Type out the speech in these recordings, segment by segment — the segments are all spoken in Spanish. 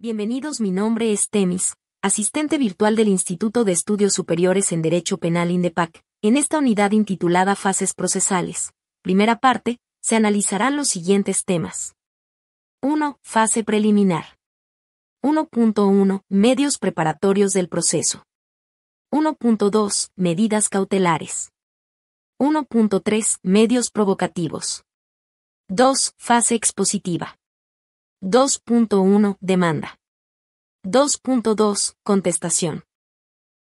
Bienvenidos, mi nombre es Temis, asistente virtual del Instituto de Estudios Superiores en Derecho Penal INDEPAC. En esta unidad intitulada Fases Procesales, primera parte, se analizarán los siguientes temas. 1. Fase preliminar. 1.1. Medios preparatorios del proceso. 1.2. Medidas cautelares. 1.3. Medios provocativos. 2. Fase expositiva. 2.1 Demanda. 2.2 Contestación.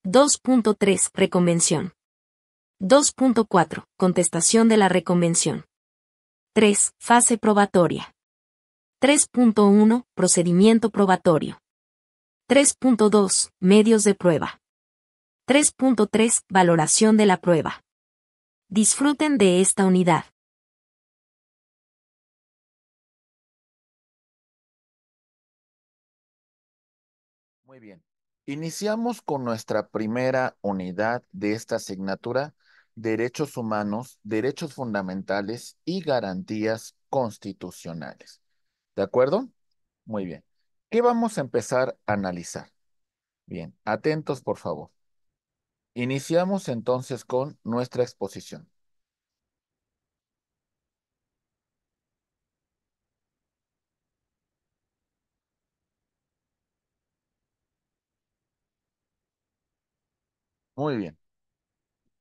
2.3 Reconvención. 2.4 Contestación de la reconvención. 3. Fase probatoria. 3.1 Procedimiento probatorio. 3.2 Medios de prueba. 3.3 Valoración de la prueba. Disfruten de esta unidad. Iniciamos con nuestra primera unidad de esta asignatura, Derechos Humanos, Derechos Fundamentales y Garantías Constitucionales. ¿De acuerdo? Muy bien. ¿Qué vamos a empezar a analizar? Bien, atentos por favor. Iniciamos entonces con nuestra exposición. Muy bien.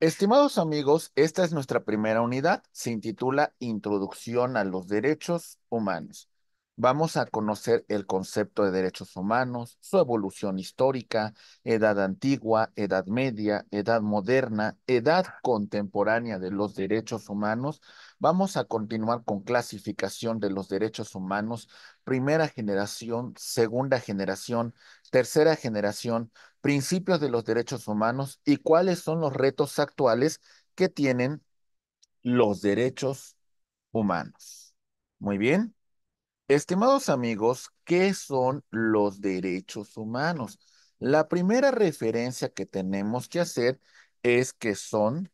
Estimados amigos, esta es nuestra primera unidad. Se intitula Introducción a los Derechos Humanos. Vamos a conocer el concepto de derechos humanos, su evolución histórica, edad antigua, edad media, edad moderna, edad contemporánea de los derechos humanos. Vamos a continuar con clasificación de los derechos humanos, primera generación, segunda generación, tercera generación, principios de los derechos humanos y cuáles son los retos actuales que tienen los derechos humanos. Muy bien. Estimados amigos, ¿qué son los derechos humanos? La primera referencia que tenemos que hacer es que son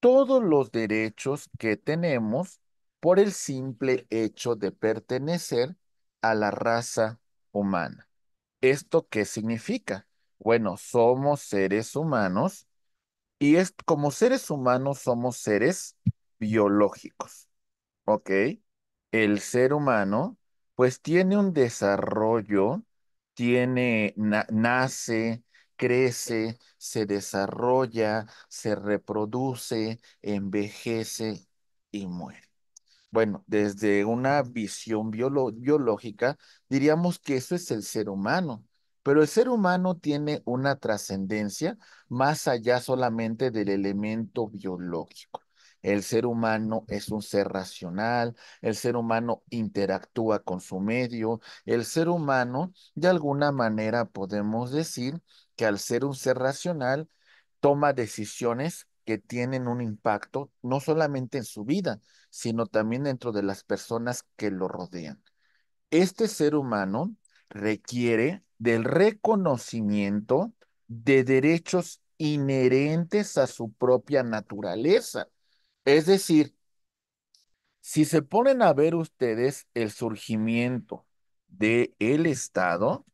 todos los derechos que tenemos por el simple hecho de pertenecer a la raza humana. ¿Esto qué significa? Bueno, somos seres humanos y como seres humanos somos seres biológicos. ¿Ok? El ser humano pues tiene un desarrollo, tiene, nace, crece, se desarrolla, se reproduce, envejece y muere. Bueno, desde una visión biológica, diríamos que eso es el ser humano, pero el ser humano tiene una trascendencia más allá solamente del elemento biológico. El ser humano es un ser racional, el ser humano interactúa con su medio, el ser humano, de alguna manera podemos decir que al ser un ser racional, toma decisiones que tienen un impacto no solamente en su vida, sino también dentro de las personas que lo rodean. Este ser humano requiere del reconocimiento de derechos inherentes a su propia naturaleza. Es decir, si se ponen a ver ustedes el surgimiento del Estado,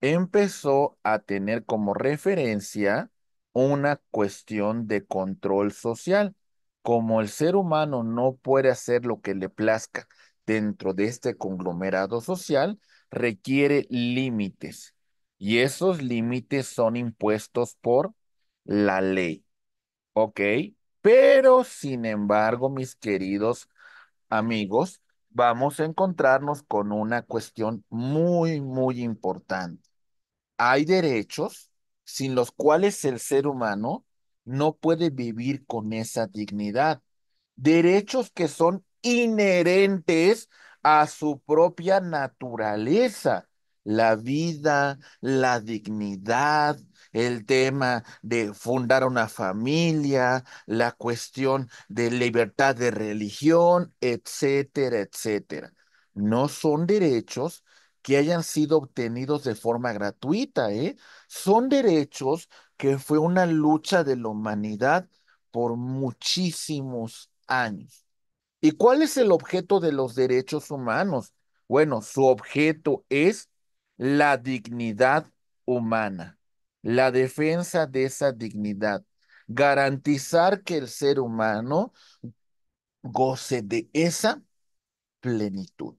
empezó a tener como referencia una cuestión de control social. Como el ser humano no puede hacer lo que le plazca dentro de este conglomerado social, requiere límites. Y esos límites son impuestos por la ley. ¿Ok? Pero, sin embargo, mis queridos amigos, vamos a encontrarnos con una cuestión muy, muy importante. Hay derechos sin los cuales el ser humano no puede vivir con esa dignidad. Derechos que son inherentes a su propia naturaleza la vida, la dignidad, el tema de fundar una familia, la cuestión de libertad de religión, etcétera, etcétera. No son derechos que hayan sido obtenidos de forma gratuita, ¿eh? Son derechos que fue una lucha de la humanidad por muchísimos años. ¿Y cuál es el objeto de los derechos humanos? Bueno, su objeto es la dignidad humana, la defensa de esa dignidad, garantizar que el ser humano goce de esa plenitud,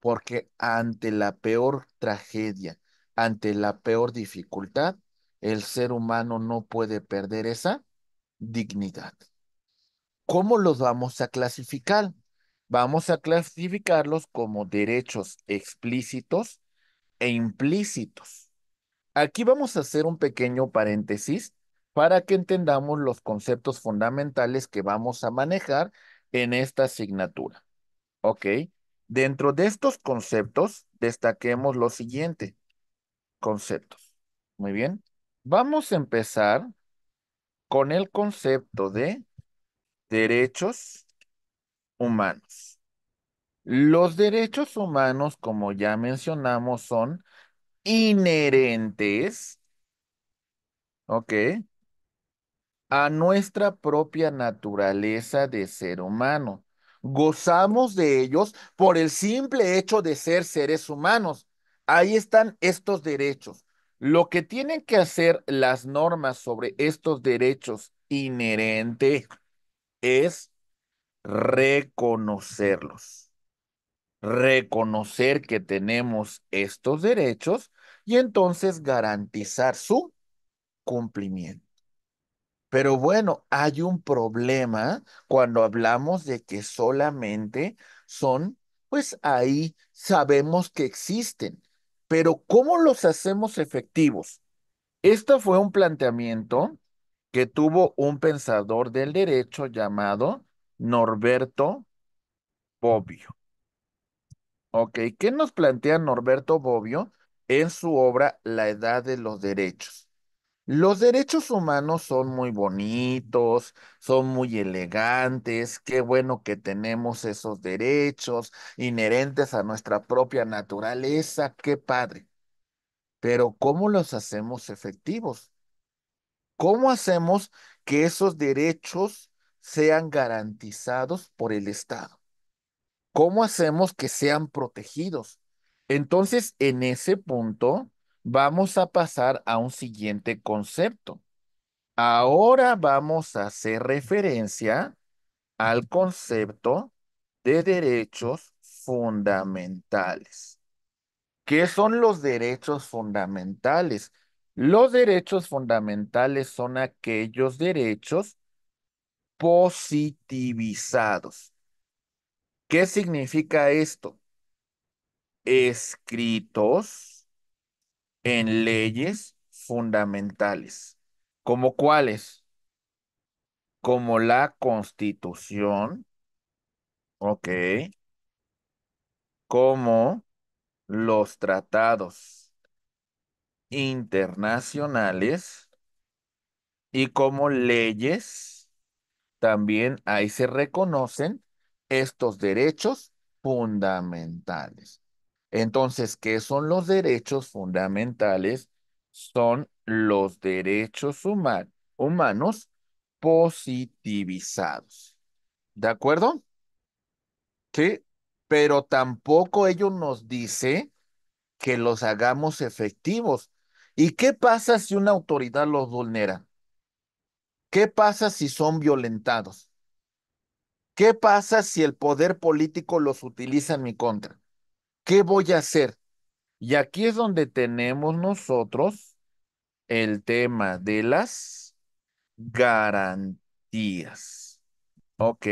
porque ante la peor tragedia, ante la peor dificultad, el ser humano no puede perder esa dignidad. ¿Cómo los vamos a clasificar? Vamos a clasificarlos como derechos explícitos e implícitos. Aquí vamos a hacer un pequeño paréntesis para que entendamos los conceptos fundamentales que vamos a manejar en esta asignatura. ¿Ok? Dentro de estos conceptos, destaquemos lo siguiente. Conceptos. Muy bien. Vamos a empezar con el concepto de derechos humanos. Los derechos humanos, como ya mencionamos, son inherentes, A nuestra propia naturaleza de ser humano. Gozamos de ellos por el simple hecho de ser seres humanos. Ahí están estos derechos. Lo que tienen que hacer las normas sobre estos derechos inherentes es reconocerlos reconocer que tenemos estos derechos y entonces garantizar su cumplimiento. Pero bueno, hay un problema cuando hablamos de que solamente son, pues ahí sabemos que existen, pero ¿cómo los hacemos efectivos? Este fue un planteamiento que tuvo un pensador del derecho llamado Norberto Bobbio. Ok, ¿qué nos plantea Norberto Bobbio en su obra La Edad de los Derechos? Los derechos humanos son muy bonitos, son muy elegantes, qué bueno que tenemos esos derechos inherentes a nuestra propia naturaleza, qué padre. Pero ¿cómo los hacemos efectivos? ¿Cómo hacemos que esos derechos sean garantizados por el Estado? ¿cómo hacemos que sean protegidos? Entonces, en ese punto, vamos a pasar a un siguiente concepto. Ahora vamos a hacer referencia al concepto de derechos fundamentales. ¿Qué son los derechos fundamentales? Los derechos fundamentales son aquellos derechos positivizados. ¿Qué significa esto? Escritos en leyes fundamentales. ¿Como cuáles? Como la constitución. Ok. Como los tratados internacionales y como leyes también ahí se reconocen estos derechos fundamentales. Entonces, ¿qué son los derechos fundamentales? Son los derechos humanos positivizados. ¿De acuerdo? Sí, pero tampoco ellos nos dice que los hagamos efectivos. ¿Y qué pasa si una autoridad los vulnera? ¿Qué pasa si son violentados? ¿Qué pasa si el poder político los utiliza en mi contra? ¿Qué voy a hacer? Y aquí es donde tenemos nosotros el tema de las garantías. ¿Ok?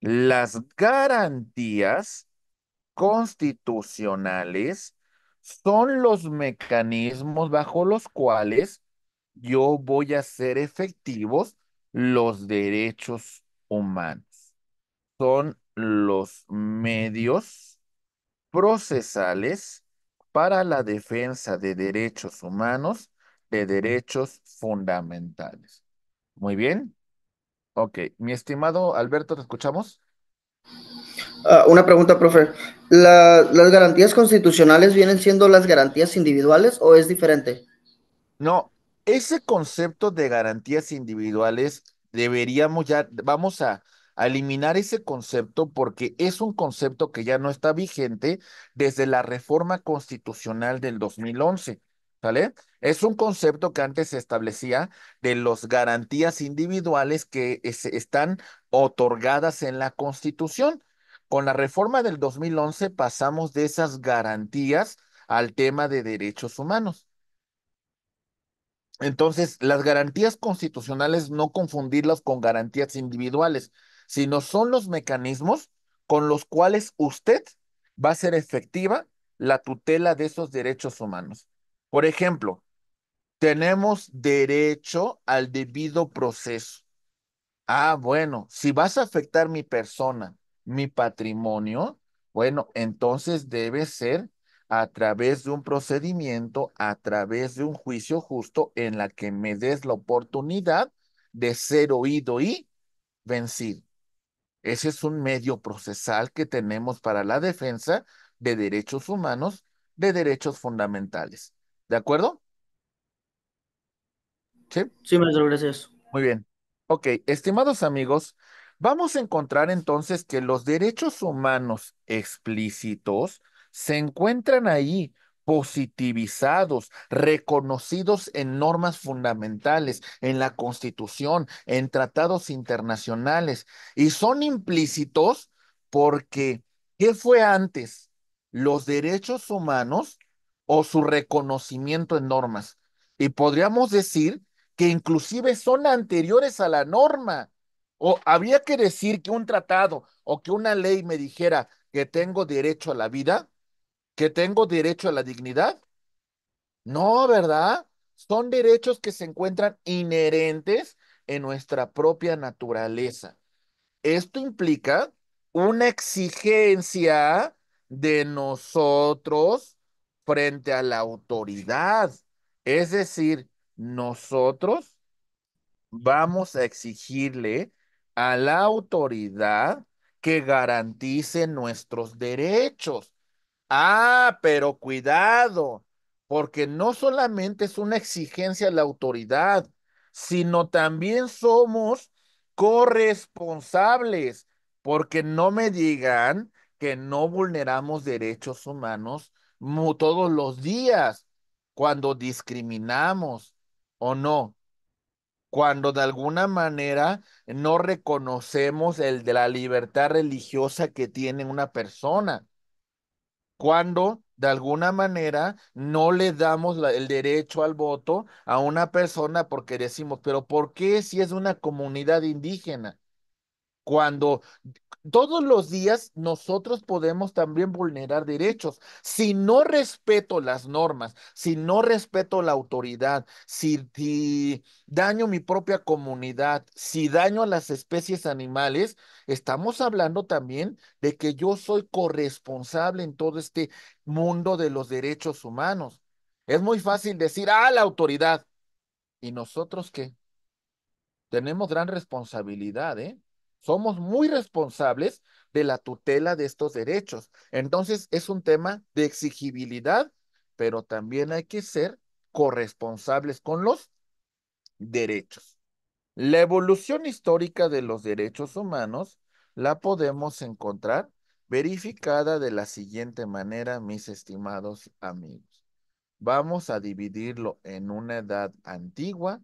Las garantías constitucionales son los mecanismos bajo los cuales yo voy a hacer efectivos los derechos humanos son los medios procesales para la defensa de derechos humanos, de derechos fundamentales. Muy bien. Ok, mi estimado Alberto, ¿te escuchamos? Ah, una pregunta, profe. ¿Las garantías constitucionales vienen siendo las garantías individuales o es diferente? No, ese concepto de garantías individuales deberíamos ya, vamos a, eliminar ese concepto porque es un concepto que ya no está vigente desde la reforma constitucional del 2011. ¿Sale? Es un concepto que antes se establecía de las garantías individuales que están otorgadas en la Constitución. Con la reforma del 2011 pasamos de esas garantías al tema de derechos humanos. Entonces, las garantías constitucionales no confundirlas con garantías individuales sino son los mecanismos con los cuales usted va a ser efectiva la tutela de esos derechos humanos. Por ejemplo, tenemos derecho al debido proceso. Ah, bueno, si vas a afectar mi persona, mi patrimonio, bueno, entonces debe ser a través de un procedimiento, a través de un juicio justo en la que me des la oportunidad de ser oído y vencido. Ese es un medio procesal que tenemos para la defensa de derechos humanos, de derechos fundamentales. ¿De acuerdo? Sí. Sí, maestro, gracias. Muy bien. Ok, estimados amigos, vamos a encontrar entonces que los derechos humanos explícitos se encuentran ahí positivizados, reconocidos en normas fundamentales, en la Constitución, en tratados internacionales, y son implícitos porque, ¿qué fue antes? ¿Los derechos humanos o su reconocimiento en normas? Y podríamos decir que inclusive son anteriores a la norma. O había que decir que un tratado o que una ley me dijera que tengo derecho a la vida, que tengo derecho a la dignidad? No, ¿verdad? Son derechos que se encuentran inherentes en nuestra propia naturaleza. Esto implica una exigencia de nosotros frente a la autoridad. Es decir, nosotros vamos a exigirle a la autoridad que garantice nuestros derechos. Ah, pero cuidado, porque no solamente es una exigencia de la autoridad, sino también somos corresponsables, porque no me digan que no vulneramos derechos humanos todos los días cuando discriminamos o no, cuando de alguna manera no reconocemos el de la libertad religiosa que tiene una persona cuando de alguna manera no le damos el derecho al voto a una persona porque decimos, pero ¿por qué si es una comunidad indígena? cuando todos los días nosotros podemos también vulnerar derechos. Si no respeto las normas, si no respeto la autoridad, si, daño mi propia comunidad, si daño a las especies animales, estamos hablando también de que yo soy corresponsable en todo este mundo de los derechos humanos. Es muy fácil decir, ah, la autoridad. ¿Y nosotros qué? Tenemos gran responsabilidad, ¿eh? Somos muy responsables de la tutela de estos derechos. Entonces, es un tema de exigibilidad, pero también hay que ser corresponsables con los derechos. La evolución histórica de los derechos humanos la podemos encontrar verificada de la siguiente manera, mis estimados amigos. Vamos a dividirlo en una edad antigua,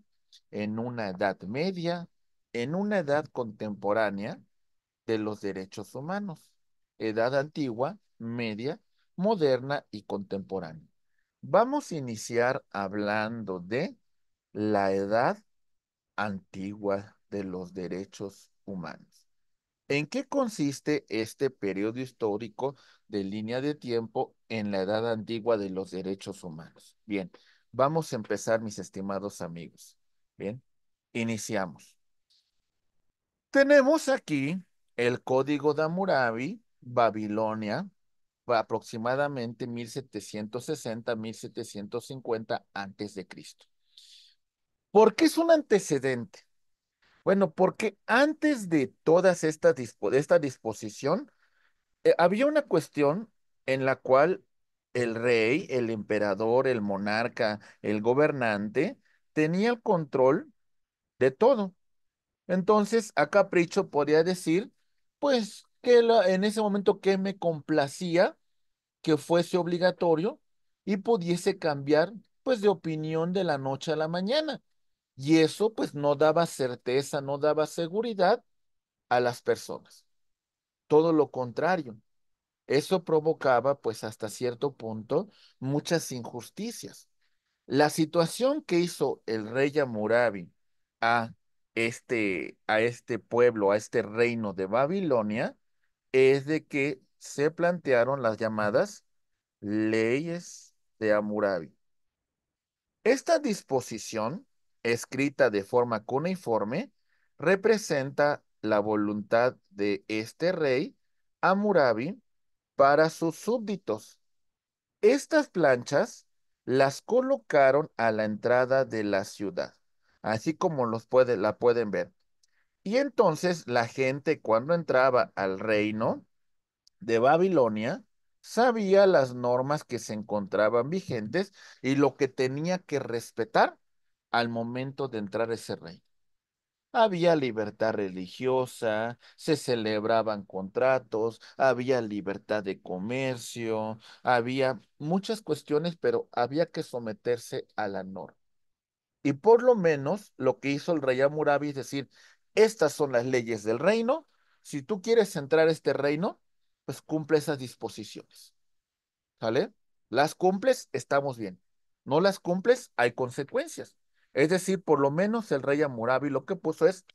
en una edad media, en una edad contemporánea de los derechos humanos, edad antigua, media, moderna y contemporánea. Vamos a iniciar hablando de la edad antigua de los derechos humanos. ¿En qué consiste este periodo histórico de línea de tiempo en la edad antigua de los derechos humanos? Bien, vamos a empezar, mis estimados amigos. Bien, iniciamos. Tenemos aquí el código de Hammurabi, Babilonia, aproximadamente 1760-1750 antes de Cristo. ¿Por qué es un antecedente? Bueno, porque antes de toda esta, disposición, eh, había una cuestión en la cual el rey, el emperador, el monarca, el gobernante, tenía el control de todo. Entonces, a capricho podría decir, pues, que en ese momento que me complacía que fuese obligatorio y pudiese cambiar, pues, de opinión de la noche a la mañana. Y eso, pues, no daba certeza, no daba seguridad a las personas. Todo lo contrario. Eso provocaba, pues, hasta cierto punto, muchas injusticias. La situación que hizo el rey Amurabi a este, a este pueblo, a este reino de Babilonia, es de que se plantearon las llamadas leyes de Amurabi Esta disposición, escrita de forma cuneiforme, representa la voluntad de este rey, Amurabi para sus súbditos. Estas planchas las colocaron a la entrada de la ciudad así como los la pueden ver. Y entonces la gente cuando entraba al reino de Babilonia, sabía las normas que se encontraban vigentes y lo que tenía que respetar al momento de entrar ese reino. Había libertad religiosa, se celebraban contratos, había libertad de comercio, había muchas cuestiones, pero había que someterse a la norma. Y por lo menos lo que hizo el rey Amurabi es decir, estas son las leyes del reino, si tú quieres entrar a este reino, pues cumple esas disposiciones. ¿Sale? Las cumples, estamos bien. No las cumples, hay consecuencias. Es decir, por lo menos el rey Amurabi lo que puso es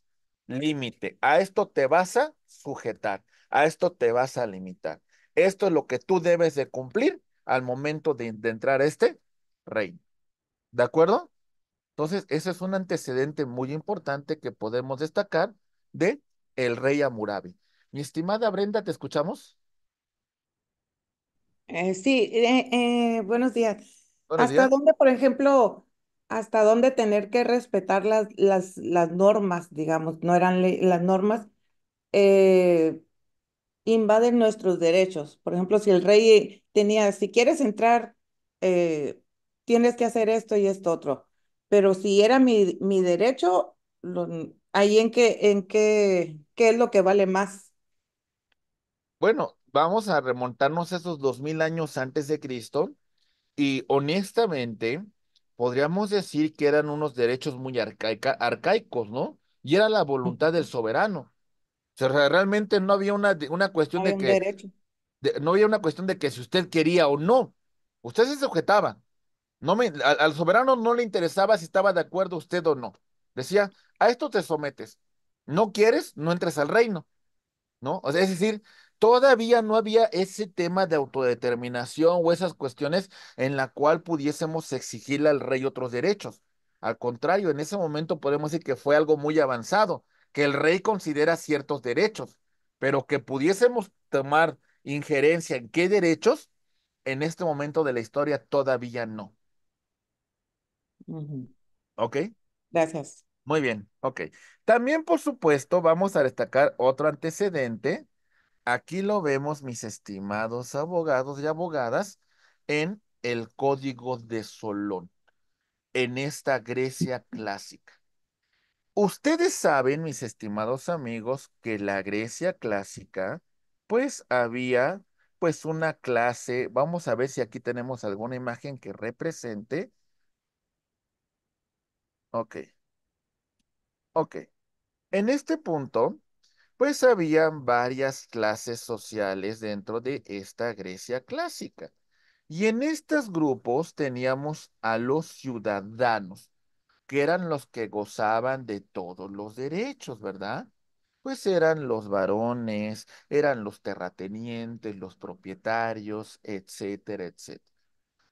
límite. A esto te vas a sujetar, a esto te vas a limitar. Esto es lo que tú debes de cumplir al momento de, entrar a este reino. ¿De acuerdo? Entonces, ese es un antecedente muy importante que podemos destacar de el rey Amurabi. Mi estimada Brenda, ¿te escuchamos? Eh, sí, eh, eh, buenos días. ¿Hasta dónde, por ejemplo, hasta dónde tener que respetar las, las, las normas, digamos, no eran las normas, invaden nuestros derechos? Por ejemplo, si el rey tenía, si quieres entrar, tienes que hacer esto y esto otro pero si era mi, mi derecho, ahí en qué, en qué, qué es lo que vale más. Bueno, vamos a remontarnos a esos dos mil años antes de Cristo y honestamente podríamos decir que eran unos derechos muy arcaicos, ¿no? Y era la voluntad del soberano. sea, realmente no había una, una cuestión de que... no había una cuestión de que si usted quería o no, usted se sujetaba. No me, al, soberano no le interesaba si estaba de acuerdo usted o no. Decía, a esto te sometes. No quieres, no entres al reino. ¿No? O sea, es decir, todavía no había ese tema de autodeterminación o esas cuestiones en la cual pudiésemos exigirle al rey otros derechos. Al contrario, en ese momento podemos decir que fue algo muy avanzado, que el rey considera ciertos derechos, pero que pudiésemos tomar injerencia en qué derechos, en este momento de la historia todavía no. ¿Ok? Gracias. Muy bien, ok. También, por supuesto, vamos a destacar otro antecedente. Aquí lo vemos, mis estimados abogados y abogadas, en el Código de Solón, en esta Grecia clásica. Ustedes saben, mis estimados amigos, que la Grecia clásica, pues había pues una clase, vamos a ver si aquí tenemos alguna imagen que represente Ok, ok. En este punto, pues había varias clases sociales dentro de esta Grecia clásica. Y en estos grupos teníamos a los ciudadanos, que eran los que gozaban de todos los derechos, ¿verdad? Pues eran los varones, eran los terratenientes, los propietarios, etcétera, etcétera.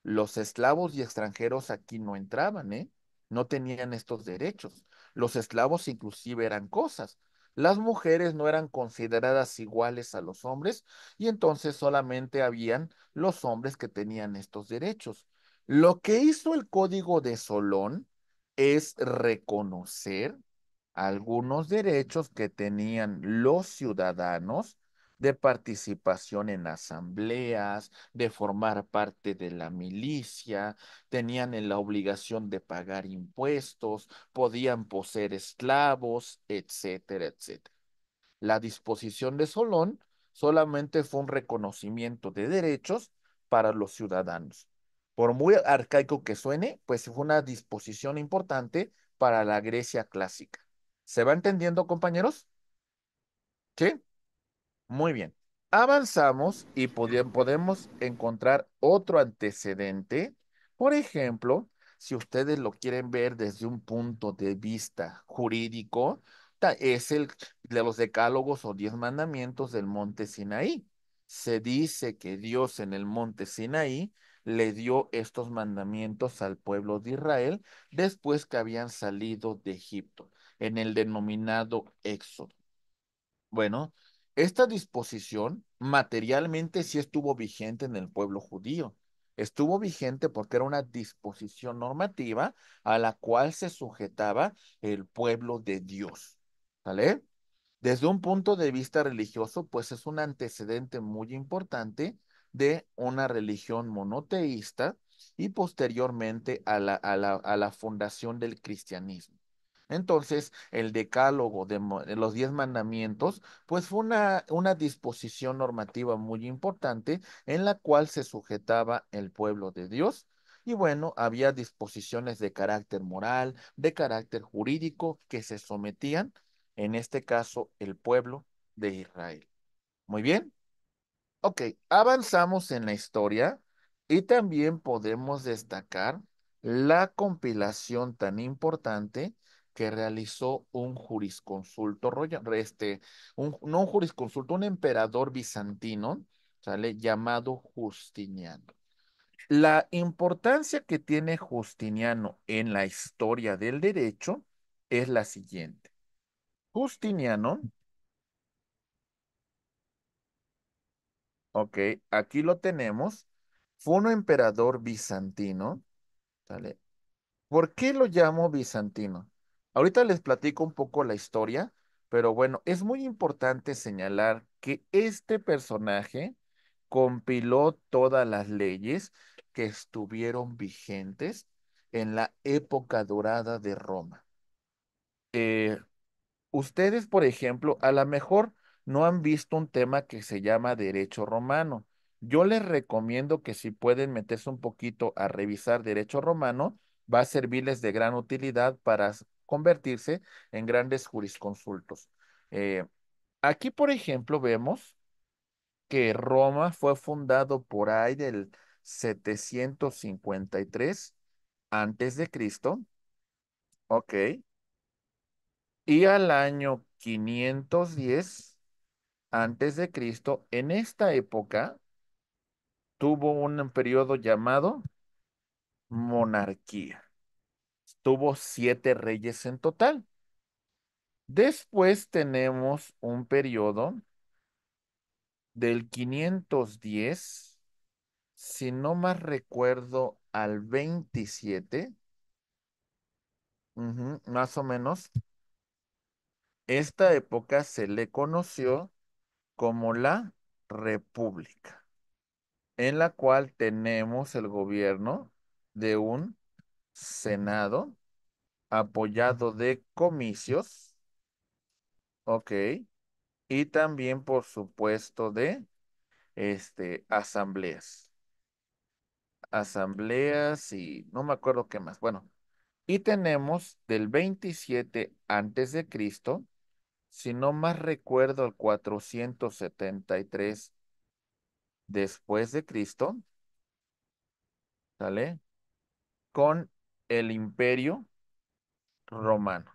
Los esclavos y extranjeros aquí no entraban, ¿eh? no tenían estos derechos. Los esclavos inclusive eran cosas. Las mujeres no eran consideradas iguales a los hombres y entonces solamente habían los hombres que tenían estos derechos. Lo que hizo el Código de Solón es reconocer algunos derechos que tenían los ciudadanos de participación en asambleas, de formar parte de la milicia, tenían la obligación de pagar impuestos, podían poseer esclavos, etcétera, etcétera. La disposición de Solón solamente fue un reconocimiento de derechos para los ciudadanos. Por muy arcaico que suene, pues fue una disposición importante para la Grecia clásica. ¿Se va entendiendo, compañeros? ¿Sí? Muy bien. Avanzamos y podemos encontrar otro antecedente. Por ejemplo, si ustedes lo quieren ver desde un punto de vista jurídico, es el de los decálogos o diez mandamientos del monte Sinaí. Se dice que Dios en el monte Sinaí le dio estos mandamientos al pueblo de Israel después que habían salido de Egipto, en el denominado Éxodo. Bueno, esta disposición materialmente sí estuvo vigente en el pueblo judío. Estuvo vigente porque era una disposición normativa a la cual se sujetaba el pueblo de Dios. ¿Sale? Desde un punto de vista religioso, pues es un antecedente muy importante de una religión monoteísta y posteriormente a la, a la fundación del cristianismo. Entonces, el decálogo de, los diez mandamientos, pues fue una, una disposición normativa muy importante en la cual se sujetaba el pueblo de Dios. Y bueno, había disposiciones de carácter moral, de carácter jurídico que se sometían, en este caso, el pueblo de Israel. Muy bien. Ok, avanzamos en la historia y también podemos destacar la compilación tan importante que realizó un jurisconsulto, este, un, no un jurisconsulto, un emperador bizantino, ¿sale? Llamado Justiniano. La importancia que tiene Justiniano en la historia del derecho es la siguiente. Justiniano, ok, aquí lo tenemos, fue un emperador bizantino, ¿sale? ¿Por qué lo llamo bizantino? Ahorita les platico un poco la historia, pero bueno, es muy importante señalar que este personaje compiló todas las leyes que estuvieron vigentes en la época dorada de Roma. Eh, ustedes, por ejemplo, a lo mejor no han visto un tema que se llama derecho romano. Yo les recomiendo que si pueden meterse un poquito a revisar derecho romano, va a servirles de gran utilidad para convertirse en grandes jurisconsultos. Eh, aquí, por ejemplo, vemos que Roma fue fundado por ahí del 753 antes de Cristo. Ok. Y al año 510 antes de Cristo, en esta época tuvo un periodo llamado monarquía tuvo siete reyes en total. Después tenemos un periodo del 510, si no más recuerdo, al 27, más o menos. Esta época se le conoció como la República, en la cual tenemos el gobierno de un Senado, apoyado de comicios, ok, y también, por supuesto, de este, asambleas. Asambleas y no me acuerdo qué más. Bueno, y tenemos del 27 antes de Cristo, si no más recuerdo, el 473 después de Cristo, ¿sale? Con el imperio romano.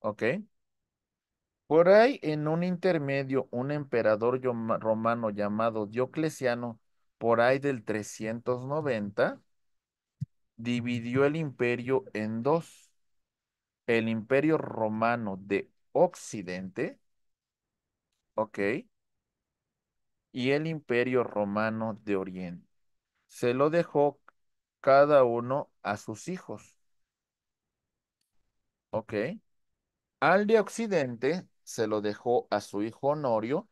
¿Ok? Por ahí, en un intermedio, un emperador romano llamado Diocleciano, por ahí del 390, dividió el imperio en dos. El imperio romano de Occidente, ¿ok? Y el imperio romano de Oriente. Se lo dejó cada uno a sus hijos. ¿Ok? Al de Occidente se lo dejó a su hijo Honorio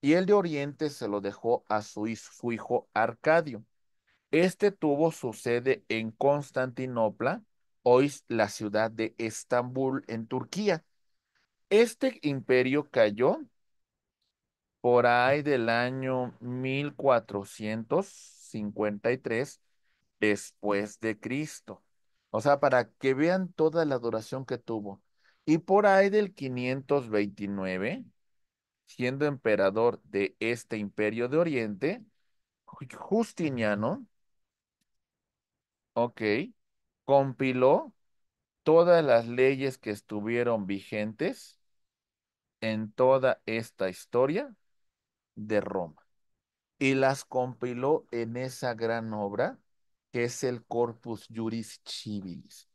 y el de Oriente se lo dejó a su, su hijo Arcadio. Este tuvo su sede en Constantinopla, hoy la ciudad de Estambul en Turquía. Este imperio cayó por ahí del año 1453 después de Cristo. O sea, para que vean toda la duración que tuvo. Y por ahí del 529, siendo emperador de este imperio de Oriente, Justiniano, ok, compiló todas las leyes que estuvieron vigentes en toda esta historia de Roma y las compiló en esa gran obra que es el Corpus Juris Civilis.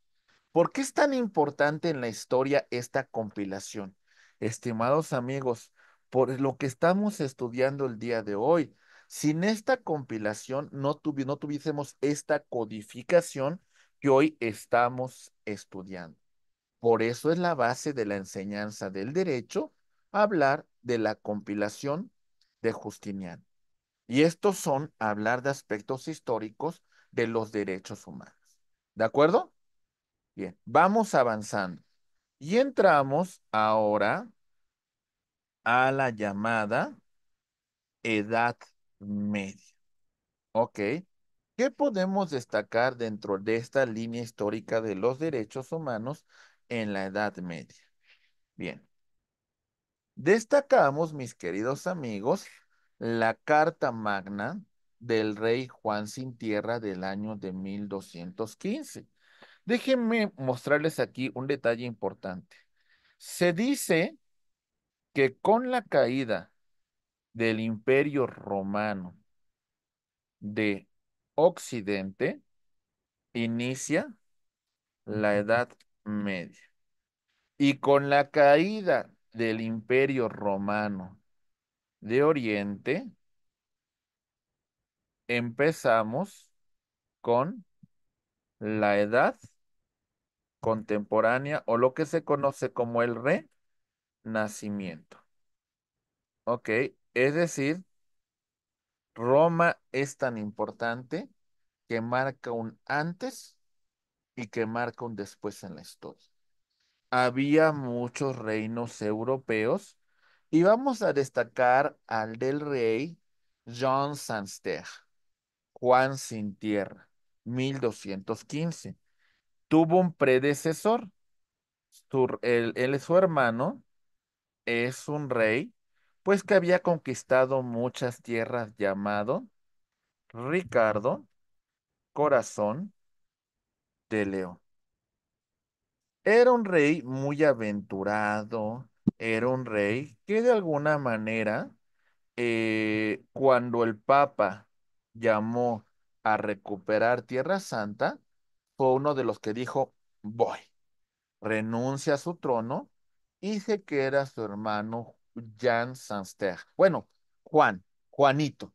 ¿Por qué es tan importante en la historia esta compilación? Estimados amigos, por lo que estamos estudiando el día de hoy, sin esta compilación no, tuviésemos esta codificación que hoy estamos estudiando. Por eso es la base de la enseñanza del derecho hablar de la compilación de Justiniano. Y estos son hablar de aspectos históricos de los derechos humanos. ¿De acuerdo? Bien, vamos avanzando. Y entramos ahora a la llamada edad media. ¿Ok? ¿Qué podemos destacar dentro de esta línea histórica de los derechos humanos en la Edad Media? Bien. Destacamos, mis queridos amigos, la Carta Magna del rey Juan Sin Tierra del año de 1215. Déjenme mostrarles aquí un detalle importante. Se dice que con la caída del imperio romano de Occidente, inicia la Edad Media. Y con la caída del imperio romano de Oriente, empezamos con la edad contemporánea o lo que se conoce como el renacimiento. Ok, es decir, Roma es tan importante que marca un antes y que marca un después en la historia. Había muchos reinos europeos y vamos a destacar al del rey John Sanster. Juan sin tierra, 1215. Tuvo un predecesor. él, es su hermano, es un rey, pues que había conquistado muchas tierras llamado Ricardo Corazón de León. Era un rey muy aventurado, era un rey que de alguna manera, eh, cuando el Papa llamó a recuperar Tierra Santa fue uno de los que dijo, voy, renuncia a su trono y que era su hermano Jean Sanster. Bueno, Juan, Juanito.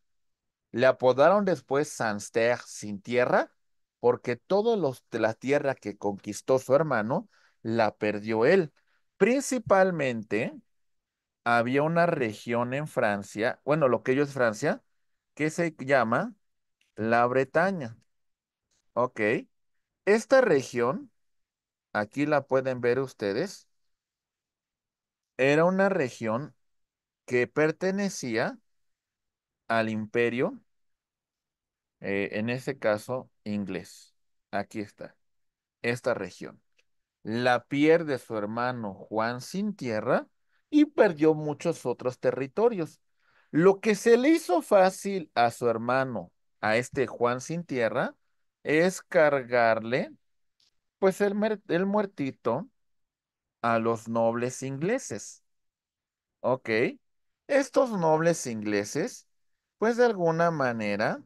Le apodaron después Sanster sin tierra porque todos los de la tierra que conquistó su hermano la perdió él. Principalmente había una región en Francia, bueno, lo que ellos es Francia, que se llama la Bretaña. Ok. Esta región, aquí la pueden ver ustedes, era una región que pertenecía al imperio, eh, en este caso inglés. Aquí está, esta región. La pierde su hermano Juan sin tierra y perdió muchos otros territorios. Lo que se le hizo fácil a su hermano, a este Juan sin tierra, es cargarle, pues, el, el muertito a los nobles ingleses. ¿Ok? Estos nobles ingleses, pues de alguna manera,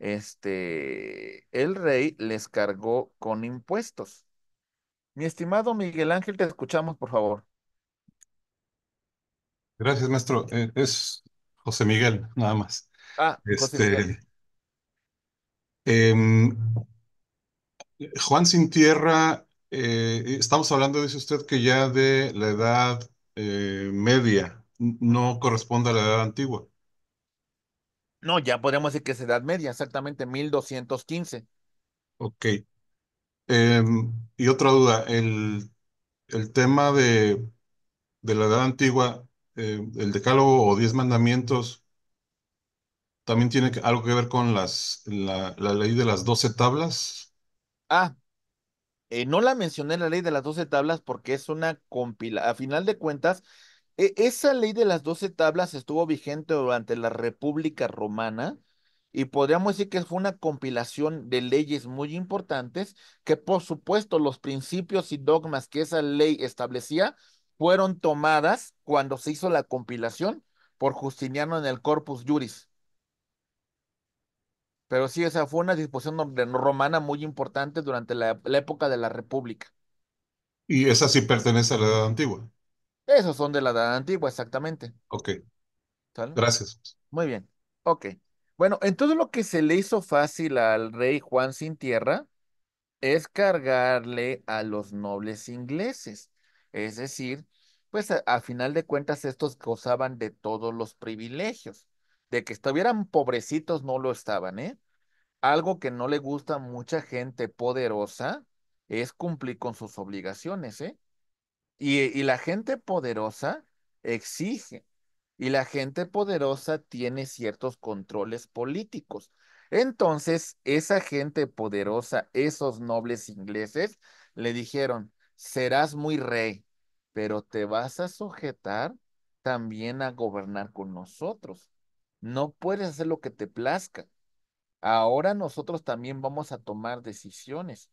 este, el rey les cargó con impuestos. Mi estimado Miguel Ángel, te escuchamos, por favor. Gracias, maestro. Eh, es José Miguel, nada más. Ah, este, em, Juan Sin Tierra, eh, estamos hablando, dice usted, que ya de la edad eh, media no corresponde a la edad antigua. No, ya podríamos decir que es edad media, exactamente 1215. Ok. Em, y otra duda, el, tema de, de la edad antigua, eh, el decálogo o diez mandamientos también tiene algo que ver con las, la, ley de las doce tablas. Ah, eh, no la mencioné la ley de las doce tablas porque es una compila. A final de cuentas, e, esa ley de las doce tablas estuvo vigente durante la República Romana y podríamos decir que fue una compilación de leyes muy importantes que por supuesto los principios y dogmas que esa ley establecía fueron tomadas cuando se hizo la compilación por Justiniano en el Corpus Juris. Pero sí, esa fue una disposición romana muy importante durante la, época de la República. ¿Y esa sí pertenece a la Edad Antigua? Esos son de la Edad Antigua, exactamente. Ok. Gracias. Muy bien. Ok. Bueno, entonces lo que se le hizo fácil al rey Juan sin tierra es cargarle a los nobles ingleses. Es decir, pues a, final de cuentas estos gozaban de todos los privilegios. De que estuvieran pobrecitos no lo estaban, ¿eh? Algo que no le gusta a mucha gente poderosa es cumplir con sus obligaciones, ¿eh? Y, y la gente poderosa exige. Y la gente poderosa tiene ciertos controles políticos. Entonces, esa gente poderosa, esos nobles ingleses, le dijeron, serás muy rey, pero te vas a sujetar también a gobernar con nosotros. No puedes hacer lo que te plazca. Ahora nosotros también vamos a tomar decisiones.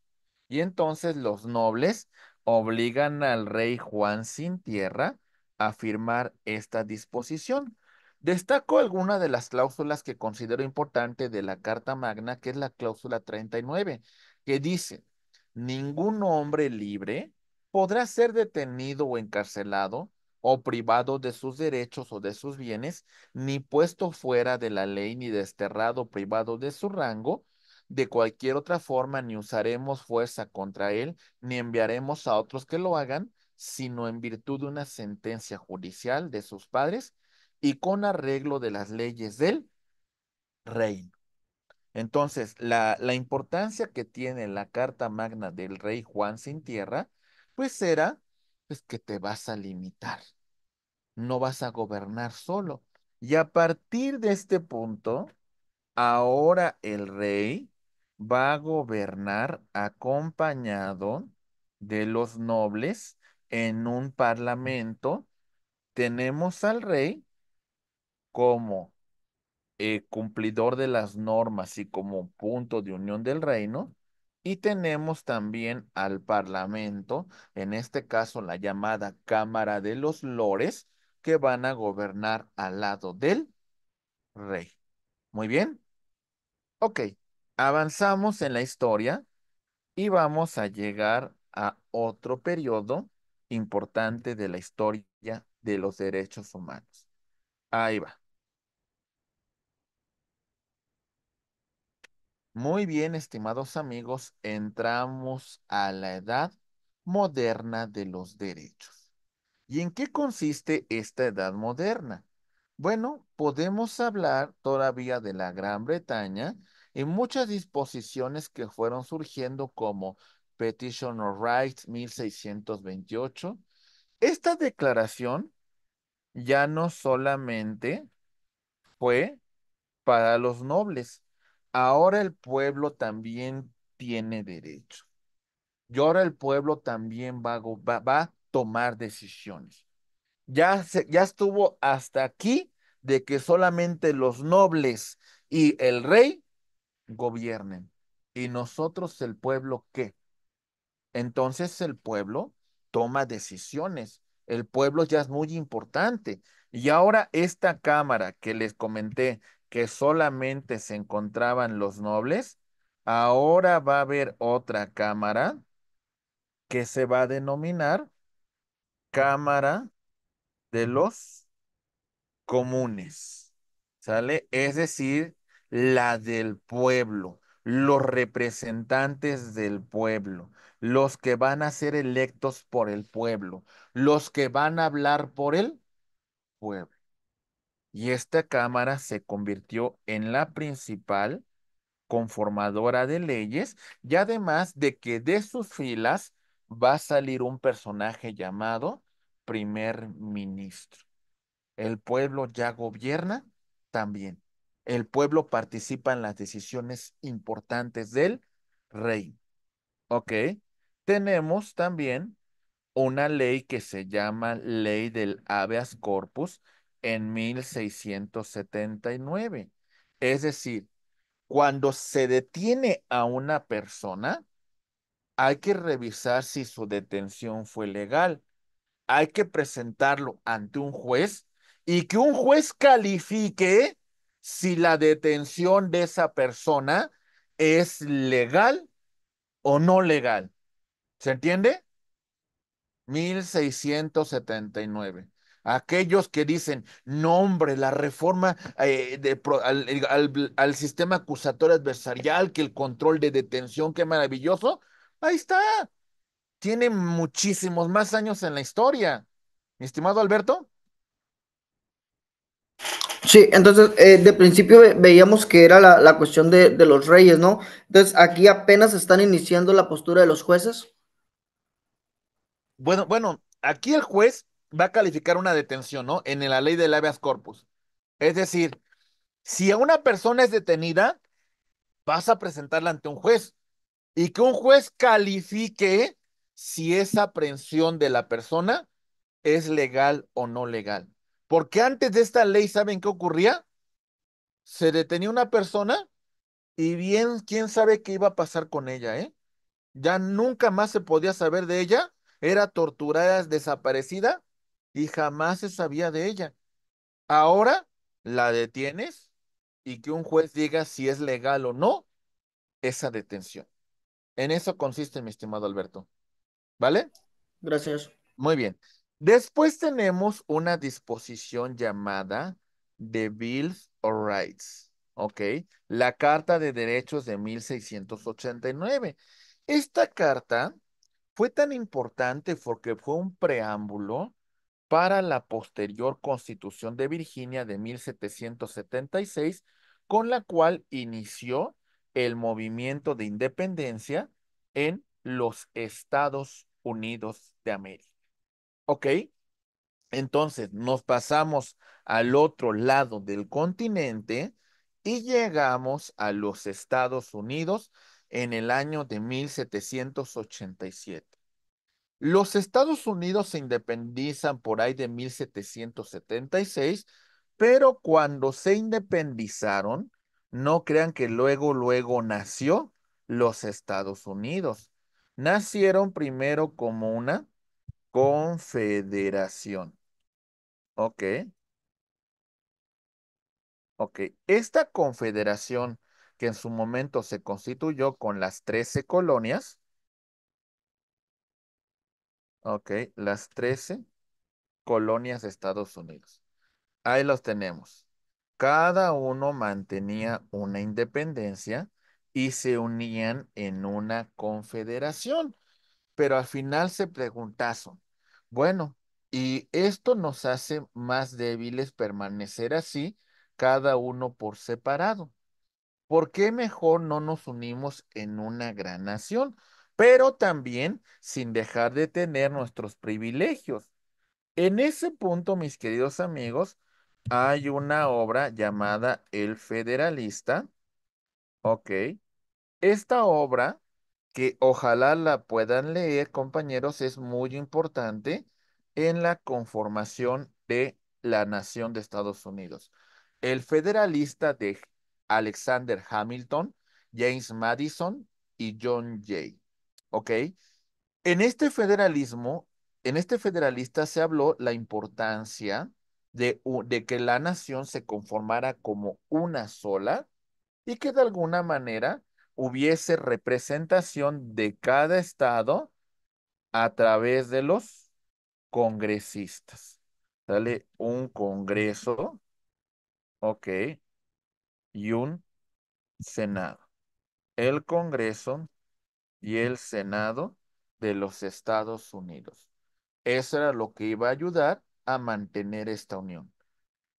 Y entonces los nobles obligan al rey Juan sin tierra a firmar esta disposición. Destaco alguna de las cláusulas que considero importante de la Carta Magna, que es la cláusula 39, que dice, ningún hombre libre podrá ser detenido o encarcelado o privado de sus derechos o de sus bienes, ni puesto fuera de la ley, ni desterrado privado de su rango, de cualquier otra forma, ni usaremos fuerza contra él, ni enviaremos a otros que lo hagan, sino en virtud de una sentencia judicial de sus padres y con arreglo de las leyes del reino. Entonces, la, la importancia que tiene la Carta Magna del Rey Juan Sin Tierra pues era, pues que te vas a limitar, no vas a gobernar solo. Y a partir de este punto, ahora el rey va a gobernar acompañado de los nobles en un parlamento. Tenemos al rey como eh, cumplidor de las normas y como punto de unión del reino, y tenemos también al Parlamento, en este caso la llamada Cámara de los Lores, que van a gobernar al lado del rey. Muy bien. Ok, avanzamos en la historia y vamos a llegar a otro periodo importante de la historia de los derechos humanos. Ahí va. Muy bien, estimados amigos, entramos a la edad moderna de los derechos. ¿Y en qué consiste esta edad moderna? Bueno, podemos hablar todavía de la Gran Bretaña y muchas disposiciones que fueron surgiendo como Petition of Rights 1628. Esta declaración ya no solamente fue para los nobles, ahora el pueblo también tiene derecho. Y ahora el pueblo también va, a tomar decisiones. Ya, ya estuvo hasta aquí de que solamente los nobles y el rey gobiernen. Y nosotros el pueblo, ¿qué? Entonces el pueblo toma decisiones. El pueblo ya es muy importante. Y ahora esta cámara que les comenté, que solamente se encontraban los nobles, ahora va a haber otra cámara que se va a denominar Cámara de los Comunes. ¿Sale? Es decir, la del pueblo, los representantes del pueblo, los que van a ser electos por el pueblo, los que van a hablar por el pueblo y esta Cámara se convirtió en la principal conformadora de leyes y además de que de sus filas va a salir un personaje llamado primer ministro. El pueblo ya gobierna también. El pueblo participa en las decisiones importantes del rey. ¿Ok? Tenemos también una ley que se llama ley del habeas corpus, en 1679. Es decir, cuando se detiene a una persona, hay que revisar si su detención fue legal. Hay que presentarlo ante un juez y que un juez califique si la detención de esa persona es legal o no legal. ¿Se entiende? 1679 aquellos que dicen, no hombre, la reforma eh, al, sistema acusatorio adversarial, que el control de detención, qué maravilloso, ahí está. Tiene muchísimos más años en la historia. estimado Alberto. Sí, entonces eh, de principio veíamos que era la, cuestión de, de, los reyes, ¿no? Entonces aquí apenas están iniciando la postura de los jueces. Bueno, bueno, aquí el juez va a calificar una detención, ¿no? En la ley del habeas corpus. Es decir, si a una persona es detenida, vas a presentarla ante un juez y que un juez califique si esa aprehensión de la persona es legal o no legal. Porque antes de esta ley, ¿saben qué ocurría? Se detenía una persona y bien, quién sabe qué iba a pasar con ella, ¿eh? Ya nunca más se podía saber de ella, era torturada, desaparecida y jamás se sabía de ella. Ahora la detienes y que un juez diga si es legal o no esa detención. En eso consiste, mi estimado Alberto. ¿Vale? Gracias. Muy bien. Después tenemos una disposición llamada de Bills of Rights, ¿ok? La Carta de Derechos de 1689. Esta carta fue tan importante porque fue un preámbulo para la posterior Constitución de Virginia de 1776, con la cual inició el movimiento de independencia en los Estados Unidos de América. ¿Ok? Entonces nos pasamos al otro lado del continente y llegamos a los Estados Unidos en el año de 1787. Los Estados Unidos se independizan por ahí de 1776, pero cuando se independizaron, no crean que luego, luego nació los Estados Unidos. Nacieron primero como una confederación. Ok. Ok. Esta confederación que en su momento se constituyó con las trece colonias, Ok, las 13 colonias de Estados Unidos. Ahí los tenemos. Cada uno mantenía una independencia y se unían en una confederación. Pero al final se preguntaron, bueno, y esto nos hace más débiles permanecer así, cada uno por separado. ¿Por qué mejor no nos unimos en una gran nación? pero también sin dejar de tener nuestros privilegios. En ese punto, mis queridos amigos, hay una obra llamada El Federalista. Ok. Esta obra, que ojalá la puedan leer, compañeros, es muy importante en la conformación de la nación de Estados Unidos. El Federalista de Alexander Hamilton, James Madison y John Jay. ¿ok? En este federalismo, en este federalista se habló la importancia de, de que la nación se conformara como una sola y que de alguna manera hubiese representación de cada estado a través de los congresistas. Dale un congreso, ok, y un senado. El congreso y el Senado de los Estados Unidos. Eso era lo que iba a ayudar a mantener esta unión.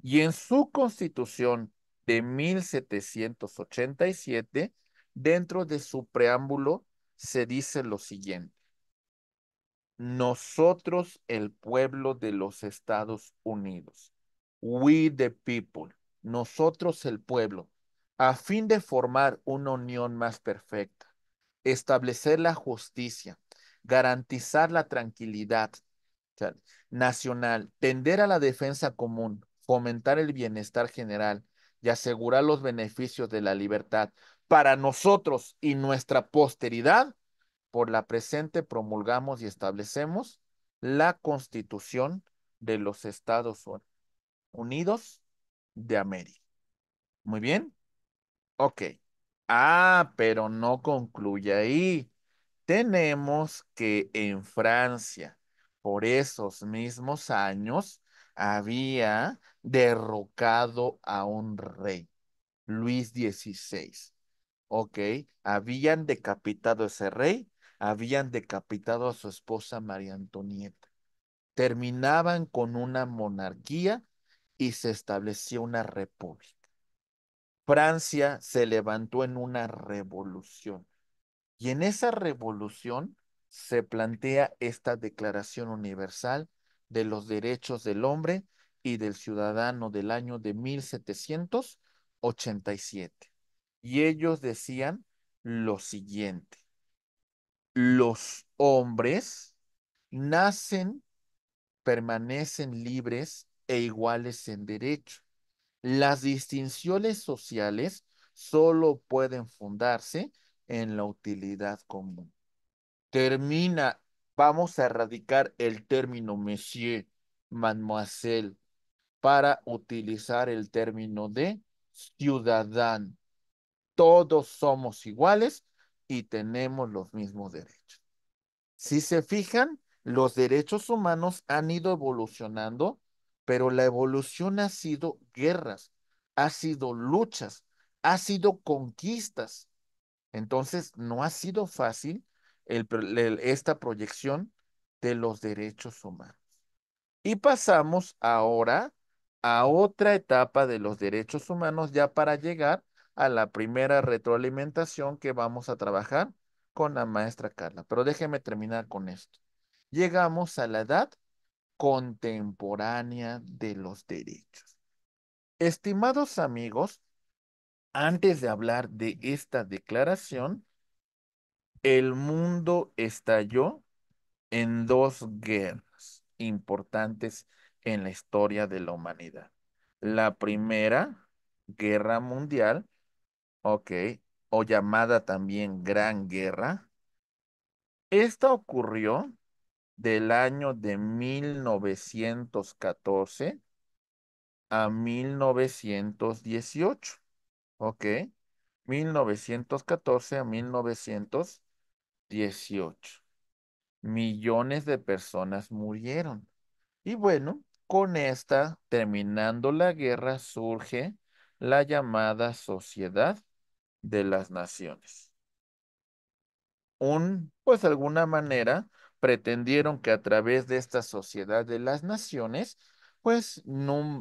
Y en su constitución de 1787, dentro de su preámbulo, se dice lo siguiente. Nosotros, el pueblo de los Estados Unidos, we the people, nosotros el pueblo, a fin de formar una unión más perfecta establecer la justicia, garantizar la tranquilidad nacional, tender a la defensa común, fomentar el bienestar general y asegurar los beneficios de la libertad para nosotros y nuestra posteridad, por la presente promulgamos y establecemos la Constitución de los Estados Unidos de América. Muy bien. Ok. Ah, pero no concluye ahí. Tenemos que en Francia, por esos mismos años, había derrocado a un rey, Luis XVI. ¿ok? Habían decapitado a ese rey, habían decapitado a su esposa María Antonieta. Terminaban con una monarquía y se estableció una república. Francia se levantó en una revolución. Y en esa revolución se plantea esta Declaración Universal de los Derechos del Hombre y del Ciudadano del año de 1787. Y ellos decían lo siguiente, los hombres nacen, permanecen libres e iguales en derechos las distinciones sociales solo pueden fundarse en la utilidad común. Termina, vamos a erradicar el término monsieur, mademoiselle, para utilizar el término de ciudadano. Todos somos iguales y tenemos los mismos derechos. Si se fijan, los derechos humanos han ido evolucionando pero la evolución ha sido guerras, ha sido luchas, ha sido conquistas. Entonces, no ha sido fácil esta proyección de los derechos humanos. Y pasamos ahora a otra etapa de los derechos humanos ya para llegar a la primera retroalimentación que vamos a trabajar con la maestra Carla. Pero déjeme terminar con esto. Llegamos a la edad contemporánea de los derechos. Estimados amigos, antes de hablar de esta declaración, el mundo estalló en dos guerras importantes en la historia de la humanidad. La primera, Guerra Mundial, ok, o llamada también Gran Guerra. Esta ocurrió del año de 1914 a 1918. ¿Ok? 1914 a 1918. Millones de personas murieron. Y bueno, con esta, terminando la guerra, surge la llamada Sociedad de las Naciones. Un, pues de alguna manera, pretendieron que a través de esta sociedad de las naciones, pues